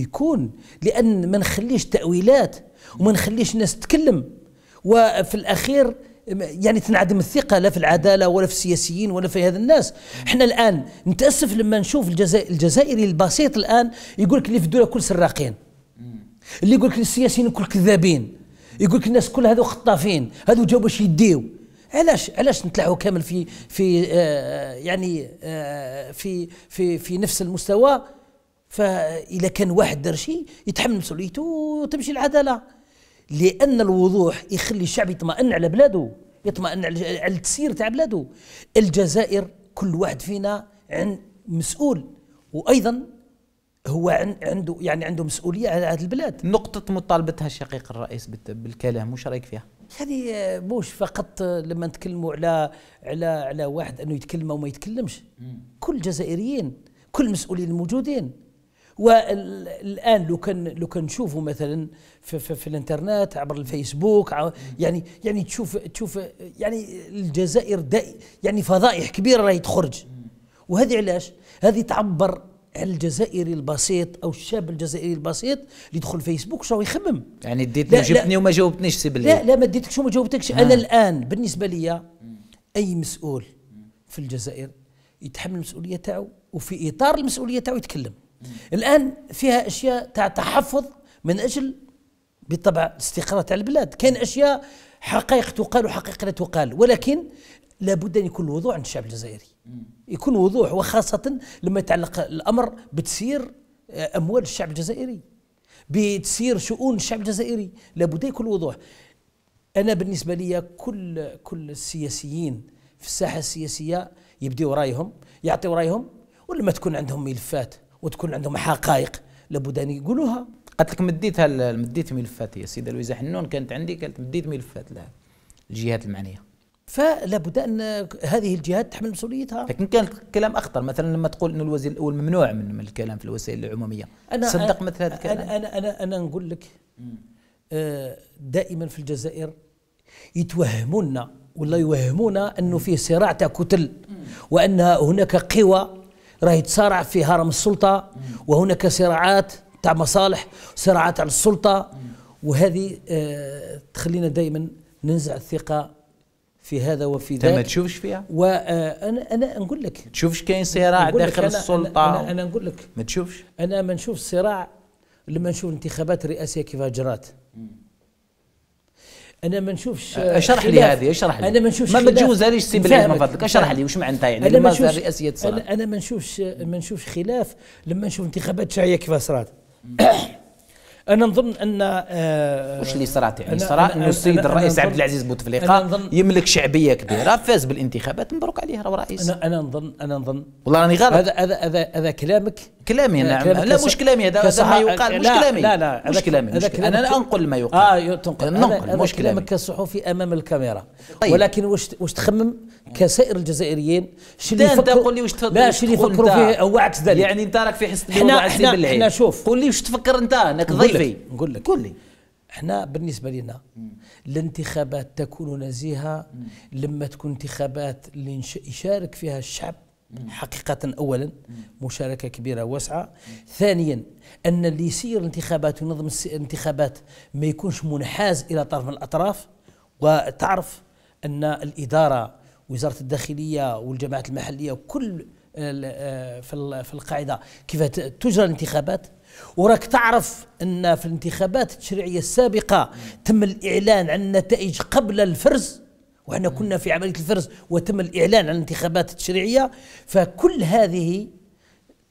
يكون لان ما نخليش تاويلات وما نخليش الناس تتكلم وفي الاخير يعني تنعدم الثقه لا في العداله ولا في السياسيين ولا في هذا الناس احنا الان نتاسف لما نشوف الجزائري البسيط الان يقول لك اللي في الدوله كل سراقين اللي يقول لك السياسيين كل كذابين يقول لك الناس كل هذو خطافين هذو جاوا باش يديو علاش علاش نطلعوا كامل في في آه يعني آه في في في نفس المستوى فإذا كان واحد دار شيء يتحمل مسؤوليته وتمشي العدالة لأن الوضوح يخلي الشعب يطمئن على بلاده يطمئن على التسيير تاع بلاده الجزائر كل واحد فينا عن مسؤول وأيضا هو عنده يعني عنده مسؤوليه على هذه البلاد نقطه مطالبتها الشقيق الرئيس بالكلام وش رايك فيها يعني موش آه، فقط آه، لما نتكلموا على على على واحد انه يتكلم او ما يتكلمش كل الجزائريين كل المسؤولين الموجودين والان لو كان لو كان نشوفوا مثلا في, في, في الانترنت عبر الفيسبوك يعني يعني تشوف تشوف يعني الجزائر يعني فضائح كبيره راهي تخرج وهذه علاش؟ هذه تعبر الجزائري البسيط او الشاب الجزائري البسيط اللي يدخل فيسبوك شو يخمم يعني ديت جبتني وما جاوبتنيش سي بالله لا لا ما ديتكش وما جاوبتكش انا الان بالنسبه لي اي مسؤول في الجزائر يتحمل المسؤوليه تاعو وفي اطار المسؤوليه تاعو يتكلم مم. الان فيها اشياء تاع تحفظ من اجل بالطبع الاستقرار تاع البلاد كان اشياء حقائق تقال وحقائق لا تقال ولكن لابد ان يكون الوضوع عند الشعب الجزائري يكون وضوح وخاصة لما يتعلق الأمر بتسير آه، أموال الشعب الجزائري بتسير شؤون الشعب الجزائري لابد يكون وضوح أنا بالنسبة لي كل كل السياسيين في الساحة السياسية يبدوا رأيهم يعطيوا رأيهم ولما تكون عندهم ملفات وتكون عندهم حقائق لابد أن يقولوها قالت لك مديت مديت ملفات يا سيدة لويزا حنون كانت عندي قالت مديت ملفات لها الجهات المعنيه فلا بد ان هذه الجهات تحمل مسؤوليتها لكن كان كلام اخطر مثلا لما تقول انه الوزير الاول ممنوع من الكلام في الوسائل العموميه أنا صدق أنا مثل هذا الكلام انا انا انا, أنا نقول لك آه، دائما في الجزائر يتوهمونا ولا يوهمونا انه فيه صراع تاع كتل وان هناك قوى راهي تصارع في هرم السلطه وهناك صراعات تاع مصالح صراعات على السلطه وهذه آه، تخلينا دائما ننزع الثقه في هذا وفي ذاك ما تشوفش فيها وانا آه، انا نقول لك تشوفش كاين صراع داخل أنا السلطه انا, أنا, أنا نقول لك ما تشوفش انا ما نشوف الصراع لما نشوف الانتخابات الرئاسيه كيف جرات انا ما نشوفش آه، آه، اشرح لي هذه اشرح لي انا ما نشوفش ما تجوزهاليش سي بالله من فضلك اشرح لي واش معناتها يعني انا ما نشوفش الرئاسيه انا ما نشوفش ما نشوفش خلاف لما نشوف انتخابات شعيه كيف صرات [COUGHS] انا نظن ان آه وش اللي صرات يعني صرا انه السيد الرئيس عبد العزيز بوتفليقه يملك شعبيه كبيره فاز بالانتخابات مبروك عليه راه رئيس انا انا نظن انا نظن والله راني غلط هذا هذا هذا كلامك كلامي انا كلام لا مش كلامي هذا ما يقال مش كلامي لا لا مش كلامي مش كلامي انا انقل ما يقال اه تنقل ننقل مش كلامك كصحفي امام الكاميرا طيب. ولكن واش واش تخمم كسائر الجزائريين شو اللي يفكروا قول لي واش تفكر لا شو اللي يفكروا فيه عكس ذلك يعني انت راك في حسن حنا حنا, بالعين. احنا شوف قول لي واش تفكر انت انك ضيفي نقول لك قول لي احنا بالنسبه لنا الانتخابات تكون نزيهه لما تكون انتخابات اللي يشارك فيها الشعب حقيقة أولا مشاركة كبيرة واسعة ثانيا أن اللي يسير الانتخابات وينظم الانتخابات ما يكونش منحاز إلى طرف من الأطراف وتعرف أن الإدارة وزارة الداخلية والجماعات المحلية وكل آه، آه، في القاعدة كيف تجرى الانتخابات وراك تعرف أن في الانتخابات التشريعية السابقة تم الإعلان عن النتائج قبل الفرز وأن كنا في عملية الفرز وتم الإعلان عن الانتخابات التشريعية فكل هذه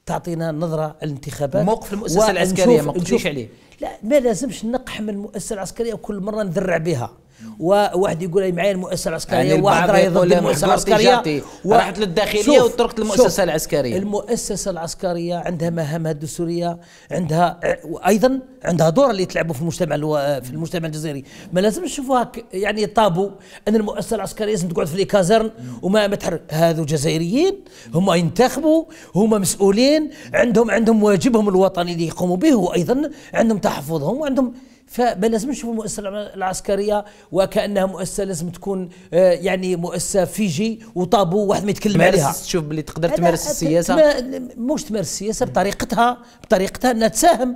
تعطينا نظرة الانتخابات موقف المؤسسة العسكرية ما قلتيش عليه لا ما لازمش نقحم المؤسسة العسكرية وكل مرة نذرع بها وواحد يقول لي معايا المؤسسه العسكريه يعني واحد راه يقول المؤسسه العسكريه و... رحت للداخليه وتركت المؤسسه العسكريه المؤسسه العسكريه عندها مهامها الدستوريه عندها ايضا عندها دور اللي تلعبه في المجتمع الو... في المجتمع الجزائري ما لازمش نشوفوها ك... يعني طابو ان المؤسسه العسكريه لازم تقعد في لي كازرن وما ما هذو جزائريين هما ينتخبوا هما مسؤولين عندهم عندهم واجبهم الوطني اللي يقوموا به وايضا عندهم تحفظهم وعندهم فبلازم نشوف المؤسسه العسكريه وكانها مؤسسه لازم تكون آه، يعني مؤسسه فيجي وطابو واحد ما يتكلم عليها تشوف باللي تقدر تمارس السياسه مش تمارس السياسه بطريقتها بطريقتها انها تساهم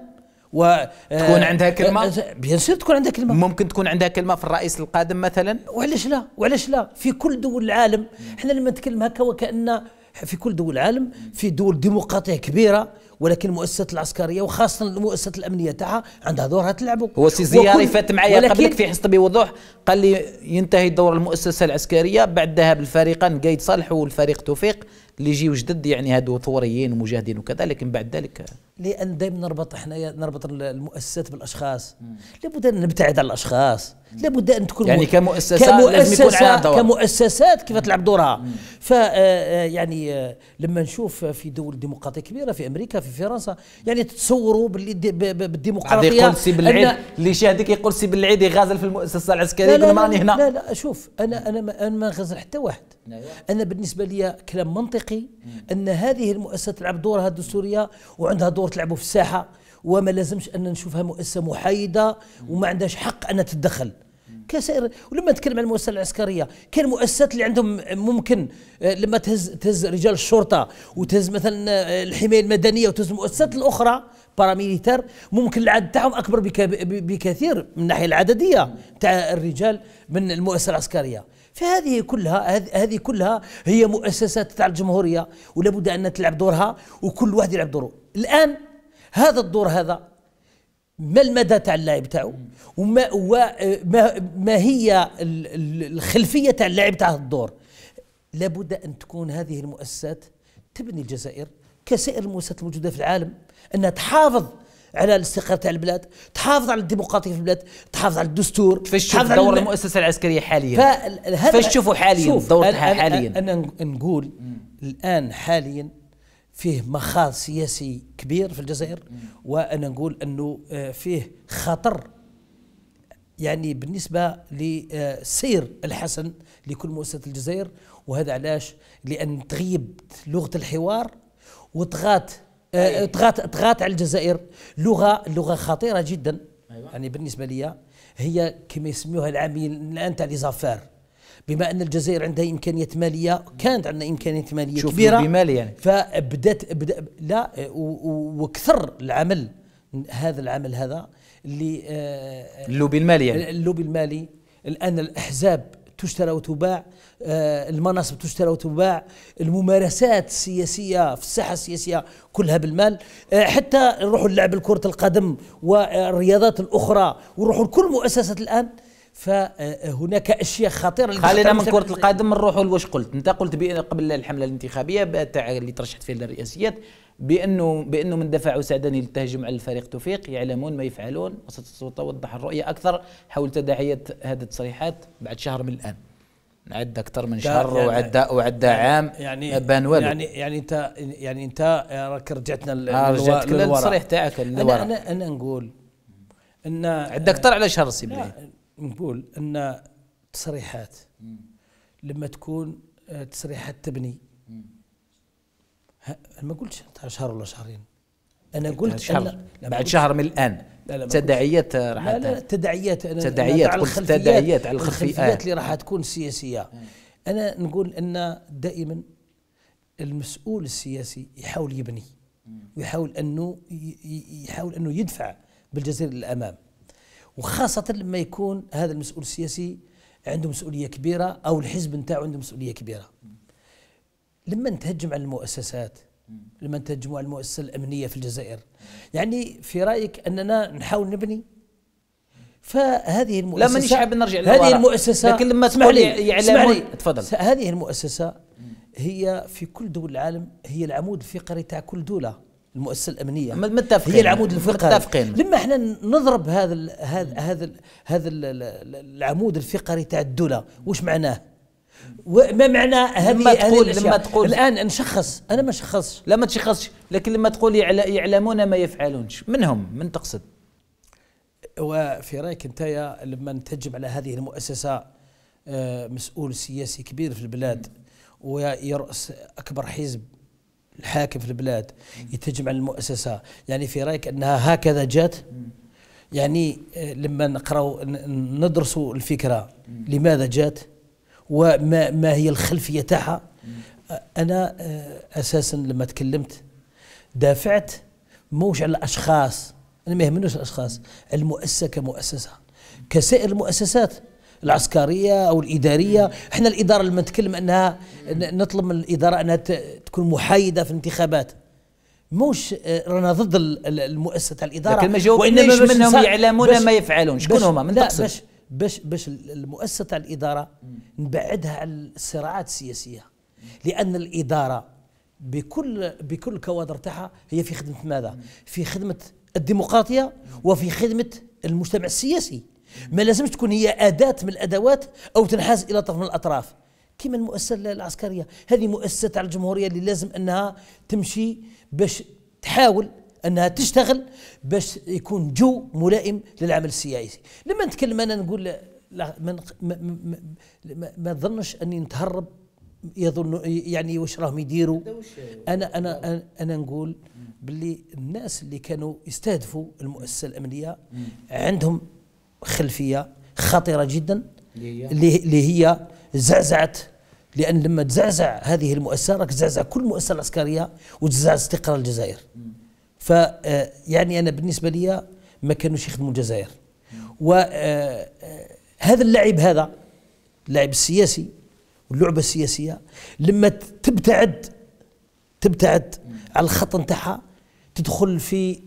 و آه، تكون عندها كلمه آه، بيان سير تكون عندها كلمه ممكن تكون عندها كلمه في الرئيس القادم مثلا وعلاش لا وعلاش لا في كل دول العالم احنا لما نتكلم هكا وكان في كل دول العالم في دول ديمقراطيه كبيره ولكن المؤسسات العسكريه وخاصه المؤسسات الامنيه تاعها عندها دورها تلعبه هو سي زياري فات معايا قبلك في حصتي بوضوح قال لي ينتهي دور المؤسسه العسكريه بعد ذهاب الفريقان قايد صالح والفريق توفيق اللي يجيو جدد يعني هادو ثوريين ومجاهدين وكذا لكن بعد ذلك لان دائما نربط احنا نربط المؤسسات بالاشخاص لابد ان نبتعد على الاشخاص لابد ان تكون يعني كمؤسسات كمؤسسه دور كمؤسسات كيف تلعب دورها ف آه، آه، يعني آه، لما نشوف في دول ديمقراطيه كبيره في امريكا في فرنسا يعني تتصوروا بالديمقراطيه يقول سي بالعيد اللي يشاهدك يقول سي بالعيد يغازل في المؤسسه العسكريه لا لا, لا, لا, هنا لا لا شوف انا انا ما, أنا ما غازل حتى واحد نعم. انا بالنسبه لي كلام منطقي ان هذه المؤسسه تلعب دورها الدستوريه وعندها دور تلعبه في الساحه وما لازمش ان نشوفها مؤسسه محايده وما عندهاش حق ان تتدخل كسائر ولما نتكلم عن المؤسسه العسكريه كاين المؤسسات اللي عندهم ممكن آه، لما تهز تهز رجال الشرطه وتهز مثلا آه، الحمايه المدنيه وتهز المؤسسات الاخرى باراميليتر ممكن العدد تاعهم اكبر بكثير من الناحيه العدديه تاع الرجال من المؤسسه العسكريه فهذه كلها هذه كلها هي مؤسسات تاع الجمهوريه ولا بد ان تلعب دورها وكل واحد يلعب دوره الان هذا الدور هذا ما المدى تاع اللاعب تاعو وما ما هي الخلفيه تاع اللاعب تاع الدور لابد ان تكون هذه المؤسسات تبني الجزائر كسائر المؤسسات الموجوده في العالم انها تحافظ على الاستقرار تاع البلاد تحافظ على الديمقراطيه في البلاد تحافظ على الدستور كيفاش تشوف دور المؤسسه العسكريه حاليا كيفاش تشوفوا حاليا دورها حاليا انا نقول الان حاليا فيه مخاض سياسي كبير في الجزائر وانا نقول انه آه، فيه خطر يعني بالنسبه للسير الحسن لكل مؤسسه الجزائر وهذا علاش لان تغيب لغه الحوار وطغات طغات طيب. آه، طغات على الجزائر لغه لغه خطيره جدا أيوة. يعني بالنسبه لي هي كما يسميوها العاميين الان تاع لي زافير بما ان الجزائر عندها امكانيات ماليه كانت عندنا امكانيات ماليه كبيره بمالي يعني فبدات بدأ لا وكثر العمل هذا العمل هذا اللي آه، اللوبي المالي يعني اللوبي المالي الان الاحزاب تشترى وتباع آه، المناصب تشترى وتباع الممارسات السياسية في الساحة السياسية كلها بالمال آه، حتى نروحوا للعب كرة القدم والرياضات الأخرى ونروحوا لكل مؤسسة الآن فهناك اشياء خطيره خلينا من كره القدم نروحوا لواش قلت انت قلت قبل الحمله الانتخابيه تاع اللي ترشحت فيها للرئاسيات بانه بانه من دفع سعدني للتهجم على الفريق توفيق يعلمون ما يفعلون وستوضح الرؤيه اكثر حول تداعيات هذه التصريحات بعد شهر من الان عدى اكثر من شهر يعني وعدى وعدى يعني- عام يعني بان والو يعني يعني انت يعني انت راك رجعتنا آه، للتصريح تاعك انا انا نقول ان عندك اكثر على شهر سيبلي نقول ان تصريحات لما تكون آه، تصريحات تبني انا ما قلتش تاع شهر ولا شهرين انا قلت شهر أنا بعد شهر من الان لا لا تداعيات راح لا لا تداعيات انا تداعيات على الخلفيات تداعيات على الخلفيات, الخلفيات اللي راح تكون سياسيه انا نقول ان دائما المسؤول السياسي يحاول يبني ويحاول انه يحاول انه يدفع بالجزيره للامام وخاصة لما يكون هذا المسؤول السياسي عنده مسؤولية كبيرة أو الحزب نتاعو عنده مسؤولية كبيرة لما نتهجم على المؤسسات لما نتهجموا على المؤسسة الأمنية في الجزائر يعني في رأيك أننا نحاول نبني فهذه المؤسسة لا مانيش حاب نرجع للوراء هذه المؤسسة لكن لما اسمح لي اسمح لي تفضل هذه المؤسسة هي في كل دول العالم هي العمود الفقري تاع كل دولة المؤسسه الامنيه متفقين هي العمود الفقري متفقين لما احنا نضرب هذا الـ هذا الـ هذا الـ هذا العمود الفقري تاع الدوله واش معناه؟ ما معنى هذه لما تقول لما تقول الان نشخص انا ما شخصش لا ما تشخصش لكن لما تقول يعلمون ما يفعلونش منهم من تقصد؟ وفي رايك انت يا لما تهجم على هذه المؤسسه آه، مسؤول سياسي كبير في البلاد ويرأس اكبر حزب الحاكم في البلاد يتجمع المؤسسه يعني في رايك انها هكذا جات يعني آه، لما نقراو ندرسوا الفكره لماذا جات وما ما هي الخلفيه تاعها آه، انا آه، اساسا لما تكلمت دافعت موش على الاشخاص انا ما يهمنيش الاشخاص المؤسسه كمؤسسه كسائر المؤسسات العسكريه او الاداريه احنا الاداره لما نتكلم انها نطلب من الاداره انها تكون محايده في الانتخابات موش آه، رانا ضد المؤسسه تاع الاداره لكن ما جاوبناش منهم يعلمون ما يفعلون شكون هما من تقصد باش باش باش المؤسسه تاع الاداره نبعدها عن الصراعات السياسيه لان الاداره بكل بكل الكوادر تاعها هي في خدمه ماذا؟ في خدمه الديمقراطيه وفي خدمه المجتمع السياسي ما لازمش تكون هي اداه من الادوات او تنحاز الى طرف من الاطراف كما المؤسسه العسكريه هذه مؤسسه على الجمهوريه اللي لازم انها تمشي باش تحاول انها تشتغل باش يكون جو ملائم للعمل السياسي لما نتكلم انا نقول لا ما ما ما, ما ظنش اني نتهرب يظن يعني واش راهم يديروا انا انا, أنا نقول باللي الناس اللي كانوا يستهدفوا المؤسسه الامنيه عندهم خلفيه خطيره جدا اللي هي زعزعت لان لما تزعزع هذه المؤسسه راك تزعزع كل المؤسسه العسكريه وتزعزع استقرار الجزائر ف آه، يعني انا بالنسبه لي ما كانوش يخدموا الجزائر وهذا آه، آه، اللعب هذا اللعب السياسي واللعبه السياسيه لما تبتعد تبتعد على الخط نتاعها تدخل في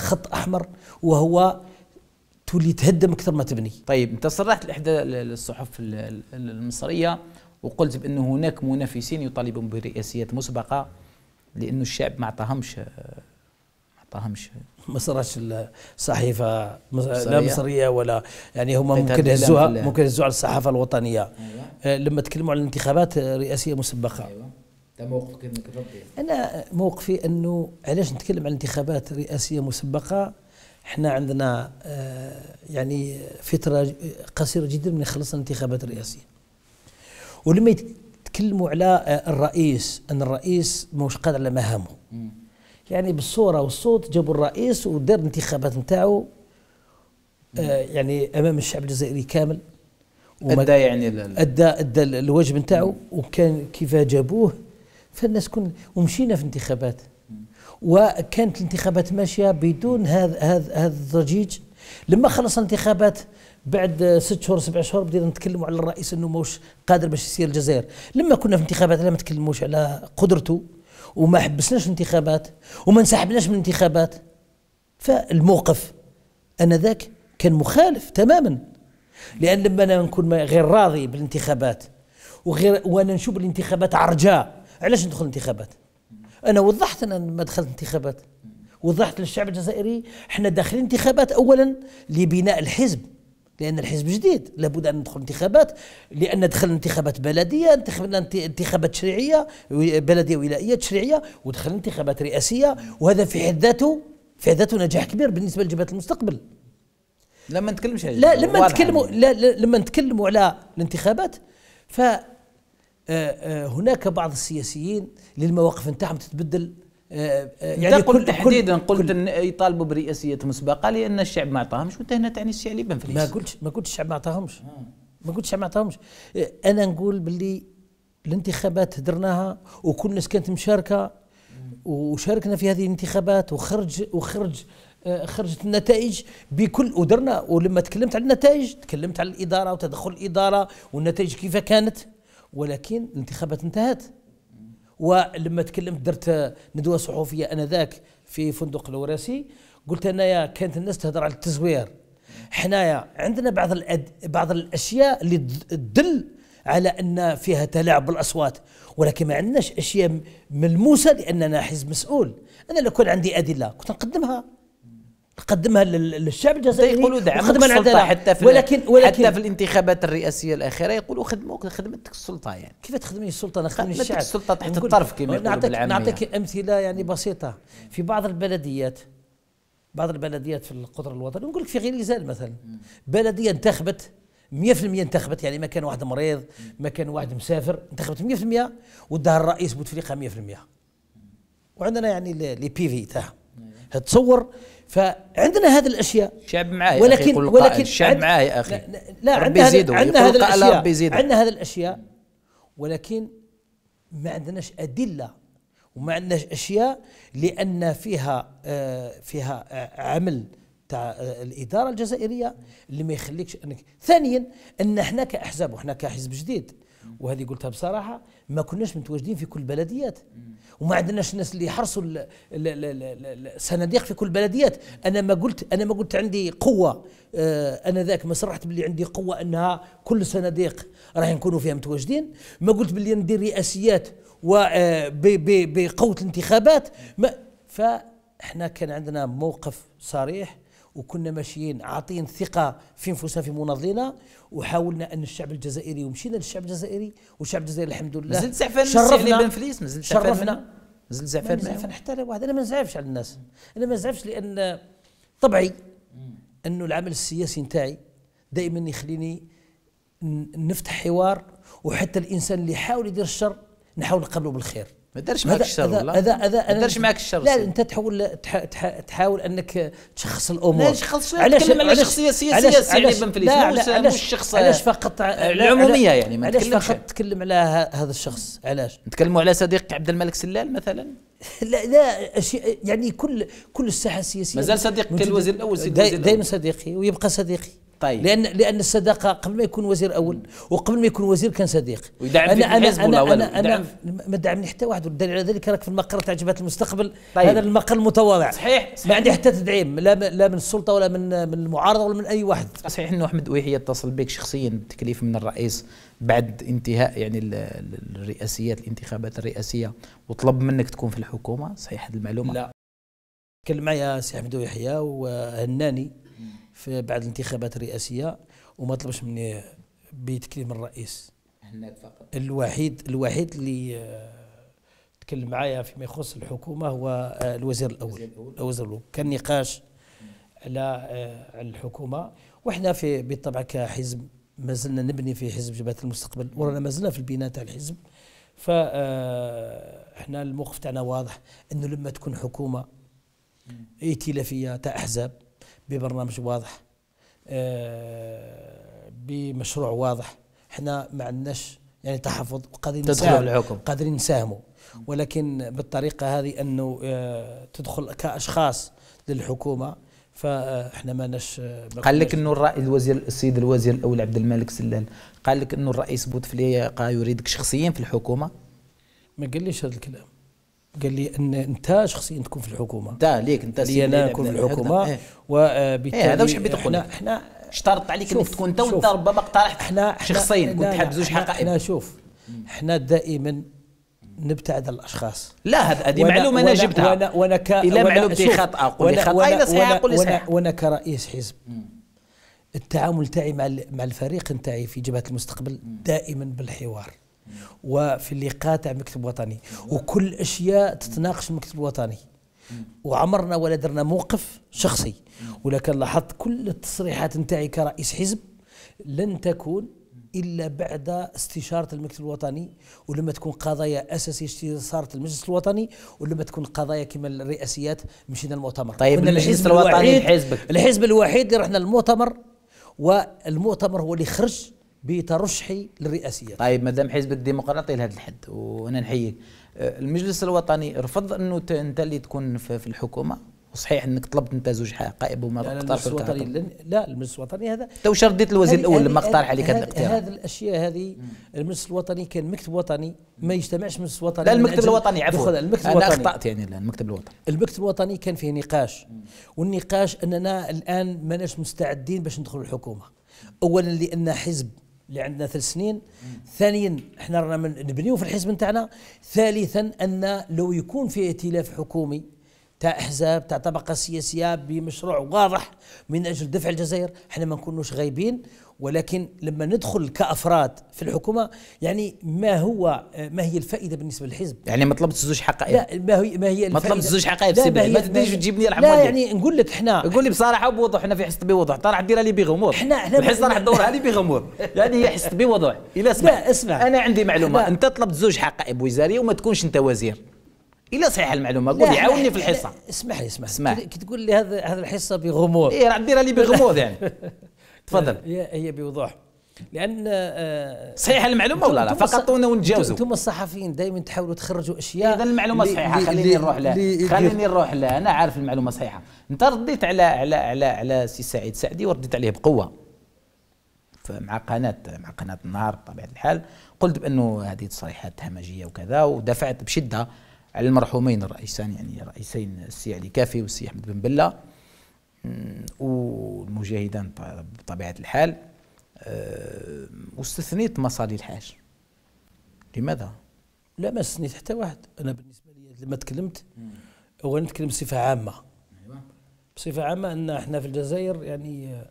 خط احمر وهو تولي تهدم اكثر ما تبني. طيب انت صرحت لاحدى الصحف المصريه وقلت بانه هناك منافسين يطالبون برئاسيات مسبقه لانه الشعب ما اعطاهمش ما اعطاهمش ما صراش الصحيفه مصرية. لا مصريه ولا يعني هما ممكن يهزوها أيوة. ممكن يهزوها على الصحافه الوطنيه أيوة. آه، لما تكلموا على الانتخابات آه، رئاسيه مسبقه أيوة. موقفك انا موقفي انه علاش نتكلم عن انتخابات رئاسيه مسبقه احنا عندنا آه، يعني فترة قصيرة جدا من خلصنا الانتخابات الرئاسية ولما يتكلموا على آه، الرئيس أن الرئيس مش قادر على مهامه يعني بالصورة والصوت جابوا الرئيس ودار الانتخابات نتاعو آه، يعني أمام الشعب الجزائري كامل ادى يعني ادى ادى الواجب نتاعو وكان كيف جابوه فالناس كن ومشينا في انتخابات وكانت الانتخابات ماشيه بدون هذا هذا هذا الضجيج لما خلص الانتخابات بعد ست شهور سبع شهور بدينا نتكلموا على الرئيس انه موش قادر باش يسير الجزائر لما كنا في الانتخابات لا ما تكلموش على قدرته وما حبسناش الانتخابات وما انسحبناش من الانتخابات فالموقف انذاك كان مخالف تماما لان لما انا نكون غير راضي بالانتخابات وغير وانا نشوف الانتخابات عرجاء علاش ندخل الانتخابات انا وضحت انا ما دخلت انتخابات وضحت للشعب الجزائري احنا داخلين انتخابات اولا لبناء الحزب لان الحزب جديد لابد ان ندخل انتخابات لان دخلنا انتخابات بلديه دخلنا انتخابات تشريعيه بلديه ولائيه تشريعيه ودخلنا انتخابات رئاسيه وهذا في حد ذاته في حد ذاته نجاح كبير بالنسبه لجبهه المستقبل لما نتكلمش لا لما نتكلموا يعني. لا لما نتكلموا على الانتخابات ف آه، آه، هناك بعض السياسيين للمواقف نتاعهم تتبدل آه، يعني قلت تحديدا قلت يطالبوا برئاسيه مسبقه لان الشعب ما عطاهمش وانت هنا تعني الشعب اللي بنفلس ما قلتش ما قلتش الشعب ما عطاهمش ما قلتش الشعب ما عطاهمش انا نقول باللي الانتخابات درناها وكل الناس كانت مشاركه وشاركنا في هذه الانتخابات وخرج وخرج خرجت النتائج بكل ودرنا ولما تكلمت على النتائج تكلمت على الاداره وتدخل الاداره والنتائج كيف كانت ولكن الانتخابات انتهت ولما تكلمت درت ندوه صحفيه انذاك في فندق الوراسي قلت انايا كانت الناس تهضر على التزوير حنايا عندنا بعض الأد... بعض الاشياء اللي تدل على ان فيها تلاعب بالاصوات ولكن ما عندناش اشياء ملموسه لاننا حزب مسؤول انا لو كان عندي ادله كنت نقدمها تقدمها للشعب الجزائري يقولوا دعم السلطة حتى في ولكن ولكن حتى في الانتخابات الرئاسية الأخيرة يقولوا خدموك خدمتك السلطة يعني كيف تخدمي السلطة أنا الشعب السلطة تحت الطرف كما نعطيك نعطيك أمثلة يعني بسيطة في بعض البلديات بعض البلديات في القطر الوطني نقول لك في غير مثلا بلدية انتخبت 100% انتخبت يعني ما كان واحد مريض ما كان واحد مسافر انتخبت 100% ودها الرئيس بوتفليقه 100% وعندنا يعني لي بي في تاعها تصور فعندنا هذه الاشياء شعب معاه ولكن أخي ولكن الشعب معاه يا اخي لا, لا ربي هذه عندنا هذه الاشياء عندنا هذه الاشياء ولكن ما عندناش ادله وما عندناش اشياء لان فيها آه، فيها آه، عمل تاع آه، الاداره الجزائريه اللي ما يخليكش انك ثانيا ان احنا كاحزاب وحنا كحزب جديد وهذه قلتها بصراحه ما كناش متواجدين في كل البلديات وما عندناش الناس اللي يحرسوا الصناديق في كل البلديات انا ما قلت انا ما قلت عندي قوه آه، انا ذاك ما صرحت باللي عندي قوه انها كل الصناديق راح نكونوا فيها متواجدين ما قلت باللي ندير رئاسيات آه، بقوه الانتخابات ما فاحنا كان عندنا موقف صريح وكنا ماشيين عاطين ثقه في انفسنا في مناضلنا وحاولنا ان الشعب الجزائري ومشينا للشعب الجزائري والشعب الجزائري الحمد لله مازلت زعفان شرفنا فليس مازلت شرفنا مازلت زعفان زعفان حتى لا واحد انا ما نزعفش على الناس انا ما نزعفش لان طبعي انه العمل السياسي نتاعي دائما يخليني نفتح حوار وحتى الانسان اللي يحاول يدير الشر نحاول نقابله بالخير ما دارش معك الشر والله هذا هذا ما دارش معك الشر لا انت تحاول تح تح تحاول انك تشخص الامور لا شخص على شخصيه سياسيه يعني بن فليس لا مش شخص علاش فقط العموميه يعني ما علاش فقط تكلم على هذا الشخص علاش نتكلموا على صديق عبد الملك سلال مثلا لا لا يعني كل كل الساحه السياسيه مازال صديقك الوزير الاول دائما صديقي ويبقى صديقي طيب. لان لان الصداقه قبل ما يكون وزير اول وقبل ما يكون وزير كان صديق ويدعم انا انا انا انا, أنا ما دعمني حتى واحد والدليل على ذلك راك في المقر تاع جبهه المستقبل طيب. هذا المقر المتواضع صحيح, صحيح. ما عندي حتى تدعيم لا لا من السلطه ولا من من المعارضه ولا من اي واحد صحيح انه احمد ويحيى اتصل بك شخصيا بتكليف من الرئيس بعد انتهاء يعني الرئاسيات الانتخابات الرئاسيه وطلب منك تكون في الحكومه صحيح هذه المعلومه لا كلم معايا سي احمد ويحيى وهناني في بعد الانتخابات الرئاسيه وما طلبش مني بتكريم الرئيس هناك فقط الوحيد الوحيد اللي آه، تكلم معايا فيما يخص الحكومه هو آه، الوزير الاول الوزير الاول كان نقاش على آه، الحكومه وحنا في بالطبع كحزب ما زلنا نبني في حزب جبهه المستقبل ورانا ما زلنا في البناء تاع الحزب ف احنا الموقف تاعنا واضح انه لما تكون حكومه ائتلافيه تاع احزاب ببرنامج واضح آه، بمشروع واضح احنا ما عندناش يعني تحفظ قادرين نساهم الحكم قادرين نساهموا ولكن بالطريقه هذه انه آه، تدخل كاشخاص للحكومه فاحنا ما نش آه، قال لك انه الرئيس الوزير السيد الوزير الاول عبد الملك سلال قال لك انه الرئيس بوتفليقه يريدك شخصيا في الحكومه ما قال ليش هذا الكلام قال لي ان انت شخصيا تكون في الحكومه دا ليك انت لي انا نكون في الحكومه إيه. وبالتالي آه، هذا واش حبيت نقول احنا اشترط عليك انك تكون انت وانت ربما اقترحت احنا شخصيا كنت تحب زوج حقائب احنا شوف احنا دائما نبتعد على الاشخاص لا هذا هذه معلومه انا جبتها وانا وانا ك الا معلومتي خطا قولي خطا الا صحيح قولي صحيح وانا كرئيس حزب التعامل تاعي مع مع الفريق تاعي في جبهه المستقبل دائما بالحوار وفي اللقاء تاع المكتب الوطني وكل اشياء تتناقش في المكتب الوطني وعمرنا ولا درنا موقف شخصي ولكن لاحظت كل التصريحات نتاعي كرئيس حزب لن تكون الا بعد استشاره المكتب الوطني ولما تكون قضايا اساسيه استشاره المجلس الوطني ولما تكون قضايا كما الرئاسيات مشينا المؤتمر طيب المجلس الوطني الحزب الوحيد اللي رحنا المؤتمر والمؤتمر هو اللي خرج بترشحي للرئاسيه طيب مادام حزب حزبك لهذا الحد وانا نحييك أه، المجلس الوطني رفض انه انت اللي تكون في الحكومه وصحيح انك طلبت انت زوج حقائب وما لا المجلس الوطني لن... لا المجلس الوطني هذا تو شرديت الوزير الاول لما اقترح عليك هذا الاقتراح هذه الاشياء هذه المجلس الوطني كان مكتب وطني ما يجتمعش مجلس وطني لا المكتب الوطني عفوا المكتب انا الوطني. اخطات يعني الان المكتب الوطني المكتب الوطني كان فيه نقاش والنقاش اننا الان ماناش مستعدين باش ندخل الحكومه اولا لان حزب اللي عندنا ثلاث سنين ثانيا احنا رانا نبنيو في الحزب نتاعنا ثالثا ان لو يكون في ائتلاف حكومي تاع احزاب تاع طبقه سياسيه بمشروع واضح من اجل دفع الجزائر احنا ما نكونوش غايبين ولكن لما ندخل كافراد في الحكومه يعني ما هو ما هي الفائده بالنسبه للحزب يعني ما طلبتش زوج حقائب لا ما هي ما هي ما طلبتش زوج حقائب سي ما, ما تديش تجيب لي لا يعني نقول لك احنا قول لي بصراحه وبوضوح احنا في حس بوضوح ترى راح ديرها لي بغموض احنا احنا الحس راح تدورها لي بغمور يعني هي حس بوضوح الا اسمع لا اسمع انا عندي معلومه انت طلبت زوج حقائب وزاريه وما تكونش انت وزير الا صحيح المعلومه قول عاوني في الحصه اسمح لي اسمح, لي كي تقول لي هذا هذا الحصه بغموض ايه راح ديرها لي بغموض يعني [LAUGHS] تفضل هي بوضوح لان آه، صحيحه المعلومه ولا لا فقط ونتجاوزوا انتم الصحفيين دائما تحاولوا تخرجوا اشياء اذا المعلومه صحيحه خليني نروح لها خليني نروح لها انا عارف المعلومه صحيحه انت رديت على على على على سي سعيد سعدي ورديت عليه بقوه مع قناه مع قناه النهار بطبيعه الحال قلت بانه هذه تصريحات همجيه وكذا ودفعت بشده على المرحومين الرئيسان يعني الرئيسين السي علي كافي والسي احمد بن بله والمجاهدان بطبيعة الحال آه، واستثنيت مصالي الحاج لماذا؟ لا ما استثنيت حتى واحد أنا بالنسبة لي لما تكلمت أولا نتكلم بصفة عامة أيوة. بصفة عامة أن احنا في الجزائر يعني آه،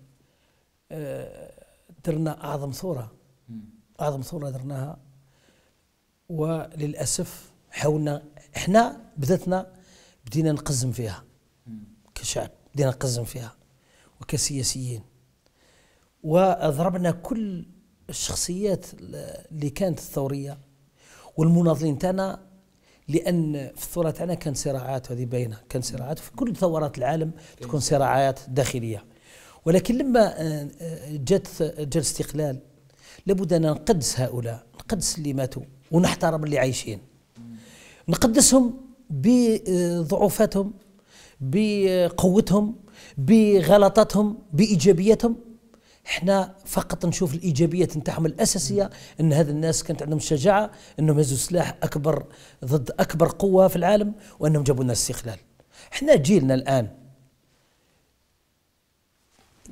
آه، درنا أعظم ثورة أعظم ثورة درناها وللأسف حاولنا احنا بذاتنا بدينا نقزم فيها كشعب بدينا نقزم فيها وكسياسيين واضربنا كل الشخصيات اللي كانت الثوريه والمناضلين تاعنا لان في الثوره تاعنا كان صراعات وهذه باينه كان صراعات في كل ثورات العالم تكون صراعات داخليه ولكن لما آه، آه، جت جاء الاستقلال لابد ان نقدس هؤلاء نقدس اللي ماتوا ونحترم اللي عايشين نقدسهم بضعوفاتهم بقوتهم بغلطاتهم بايجابيتهم احنا فقط نشوف الايجابيه نتاعهم الاساسيه ان هذا الناس كانت عندهم الشجاعه انهم هزوا سلاح اكبر ضد اكبر قوه في العالم وانهم جابوا لنا الاستقلال احنا جيلنا الان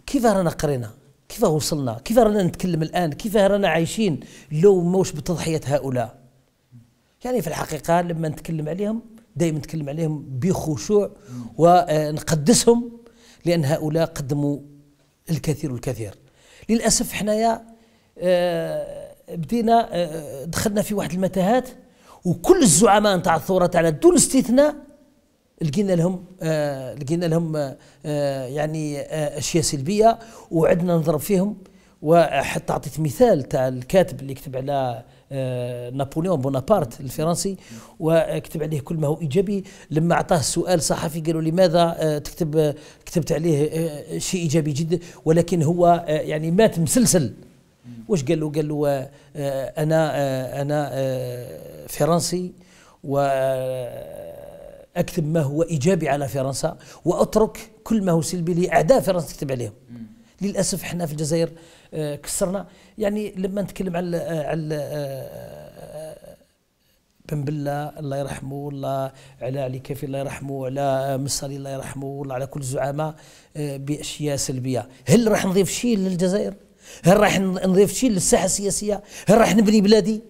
كيف رانا قرينا كيف وصلنا كيف رانا نتكلم الان كيف رانا عايشين لو موش بتضحيه هؤلاء يعني في الحقيقه لما نتكلم عليهم دائما نتكلم عليهم بخشوع ونقدسهم لان هؤلاء قدموا الكثير والكثير للاسف حنايا آه، بدينا آه، دخلنا في واحد المتاهات وكل الزعماء نتاع الثوره تاعنا دون استثناء لقينا لهم آه لقينا لهم آه, آه، يعني آه اشياء سلبيه وعدنا نضرب فيهم وحتى اعطيت مثال تاع الكاتب اللي كتب على آه، نابليون بونابارت الفرنسي وكتب عليه كل ما هو ايجابي لما اعطاه سؤال صحفي قالوا لماذا آه، تكتب كتبت عليه آه، شيء ايجابي جدا ولكن هو يعني مات مسلسل واش قال له قال له انا انا فرنسي و اكتب ما هو ايجابي على فرنسا واترك كل ما هو سلبي لاعداء فرنسا تكتب عليهم للاسف احنا في الجزائر آه، كسرنا يعني لما نتكلم على على آه، آه، بن بلا الله يرحمه ولا على علي كافي الله يرحمه وعلى مصري الله يرحمه والله على كل زعماء باشياء سلبيه هل راح نضيف شيء للجزائر هل راح نضيف شيء للساحه السياسيه هل راح نبني بلادي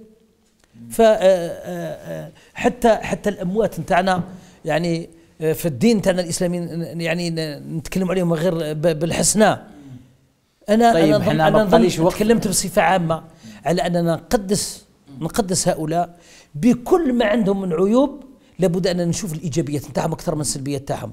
ف حتى حتى الاموات نتاعنا يعني في الدين تاعنا الاسلامي يعني نتكلم عليهم غير بالحسنى انا طيب انا احنا انا تكلمت بصفه عامه على اننا نقدس نقدس هؤلاء بكل ما عندهم من عيوب لابد ان نشوف الايجابيات نتاعهم اكثر من السلبيات تاعهم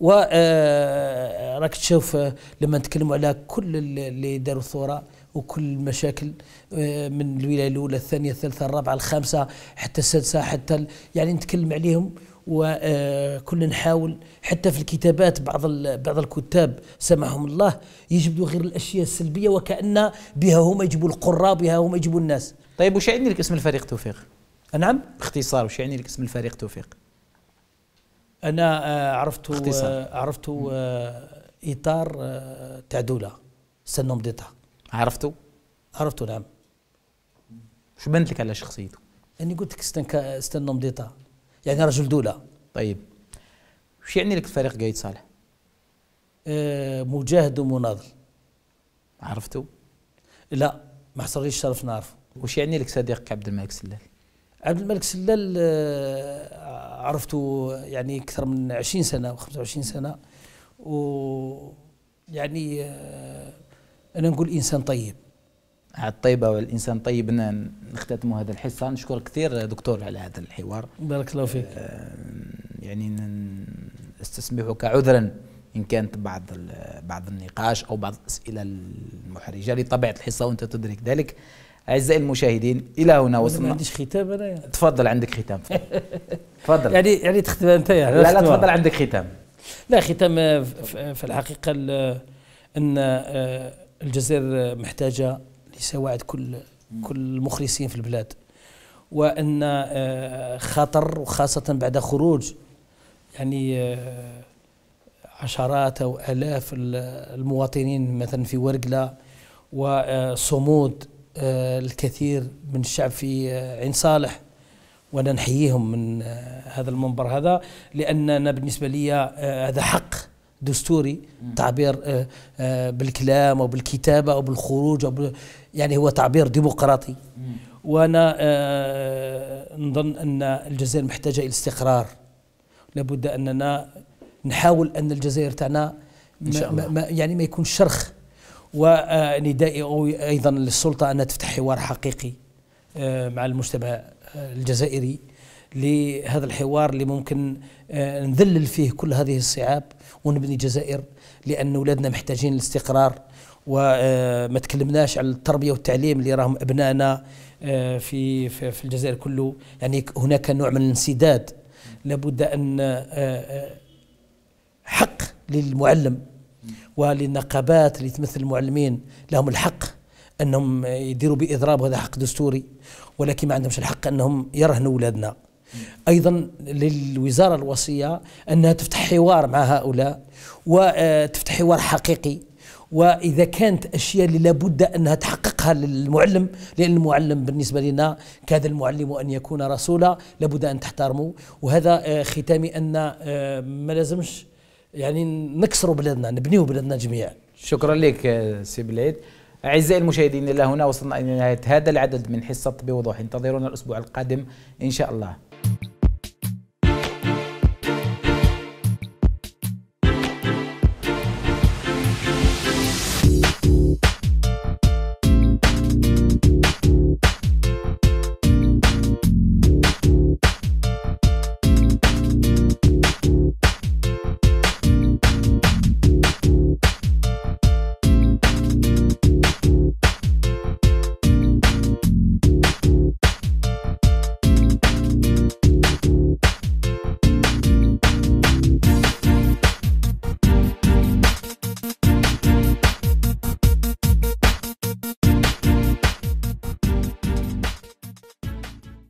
و آه، راك تشوف آه، لما نتكلموا على كل اللي داروا الثوره وكل المشاكل آه، من الولايه الاولى الثانيه الثالثه الرابعه الخامسه حتى السادسه حتى يعني نتكلم عليهم وكنا نحاول حتى في الكتابات بعض بعض الكتاب سمعهم الله يجبدوا غير الاشياء السلبيه وكان بها هم يجبوا القراء بها هم يجبوا الناس. طيب وش يعني لك اسم الفريق توفيق؟ نعم باختصار وش يعني لك اسم الفريق توفيق؟ انا آه، عرفت آه، عرفت آه، اطار تاع دوله سنوم ديتا عرفتوا؟ عرفتوا نعم. شو بنت لك على شخصيته؟ اني قلت لك استنوم ديتا يعني رجل دولة طيب وش يعني لك فريق قايد صالح؟ آه مجاهد ومناضل عرفتو؟ لا ما حصلليش الشرف نعرفه وش يعني لك صديقك عبد الملك سلال؟ عبد الملك سلال آه عرفته يعني أكثر من 20 سنة و 25 سنة و يعني آه أنا نقول إنسان طيب على الطيبه والانسان طيب نختتم هذا الحصه نشكرك كثير دكتور على هذا الحوار بارك الله فيك آه، يعني استسمحك عذرا ان كانت بعض بعض النقاش او بعض الاسئله المحرجه لطبيعه الحصه وانت تدرك ذلك اعزائي المشاهدين الى هنا وصلنا ما عنديش ختام انا يعني. تفضل عندك ختام [LAUGHS] تفضل يعني يعني تختم انت يعني لا لا تفضل عندك ختام لا ختام في الحقيقه ان آه، الجزائر محتاجه يساعد كل كل المخلصين في البلاد وان آه، خطر وخاصه بعد خروج يعني آه، عشرات او الاف المواطنين مثلا في ورقله وصمود آه، الكثير من الشعب في عين صالح وانا نحييهم من هذا المنبر هذا لان انا بالنسبه لي هذا حق دستوري تعبير آه، آه، بالكلام او بالكتابه او بالخروج او يعني هو تعبير ديمقراطي وانا آه، نظن ان الجزائر محتاجه الى استقرار لابد اننا نحاول ان الجزائر تاعنا يعني ما يكون شرخ وندائي ايضا للسلطه ان تفتح حوار حقيقي مع المجتمع الجزائري لهذا الحوار اللي ممكن آه، نذلل فيه كل هذه الصعاب ونبني جزائر لأن أولادنا محتاجين الاستقرار وما آه، تكلمناش على التربية والتعليم اللي راهم أبنائنا آه، في, في الجزائر كله يعني هناك نوع من الانسداد لابد أن حق للمعلم وللنقابات اللي تمثل المعلمين لهم الحق انهم يديروا باضراب وهذا حق دستوري ولكن ما عندهمش الحق انهم يرهنوا اولادنا ايضا للوزاره الوصيه انها تفتح حوار مع هؤلاء وتفتح آه، حوار حقيقي واذا كانت اشياء اللي لابد انها تحققها للمعلم لان المعلم بالنسبه لنا كاد المعلم ان يكون رسولا لابد ان تحترمه وهذا آه، ختامي ان آه، ما لازمش يعني نكسروا بلادنا نبنيوا بلادنا جميعا شكرا لك سي بلعيد أعزائي المشاهدين إلى هنا وصلنا إلى نهاية هذا العدد من حصة بوضوح انتظرونا الأسبوع القادم إن شاء الله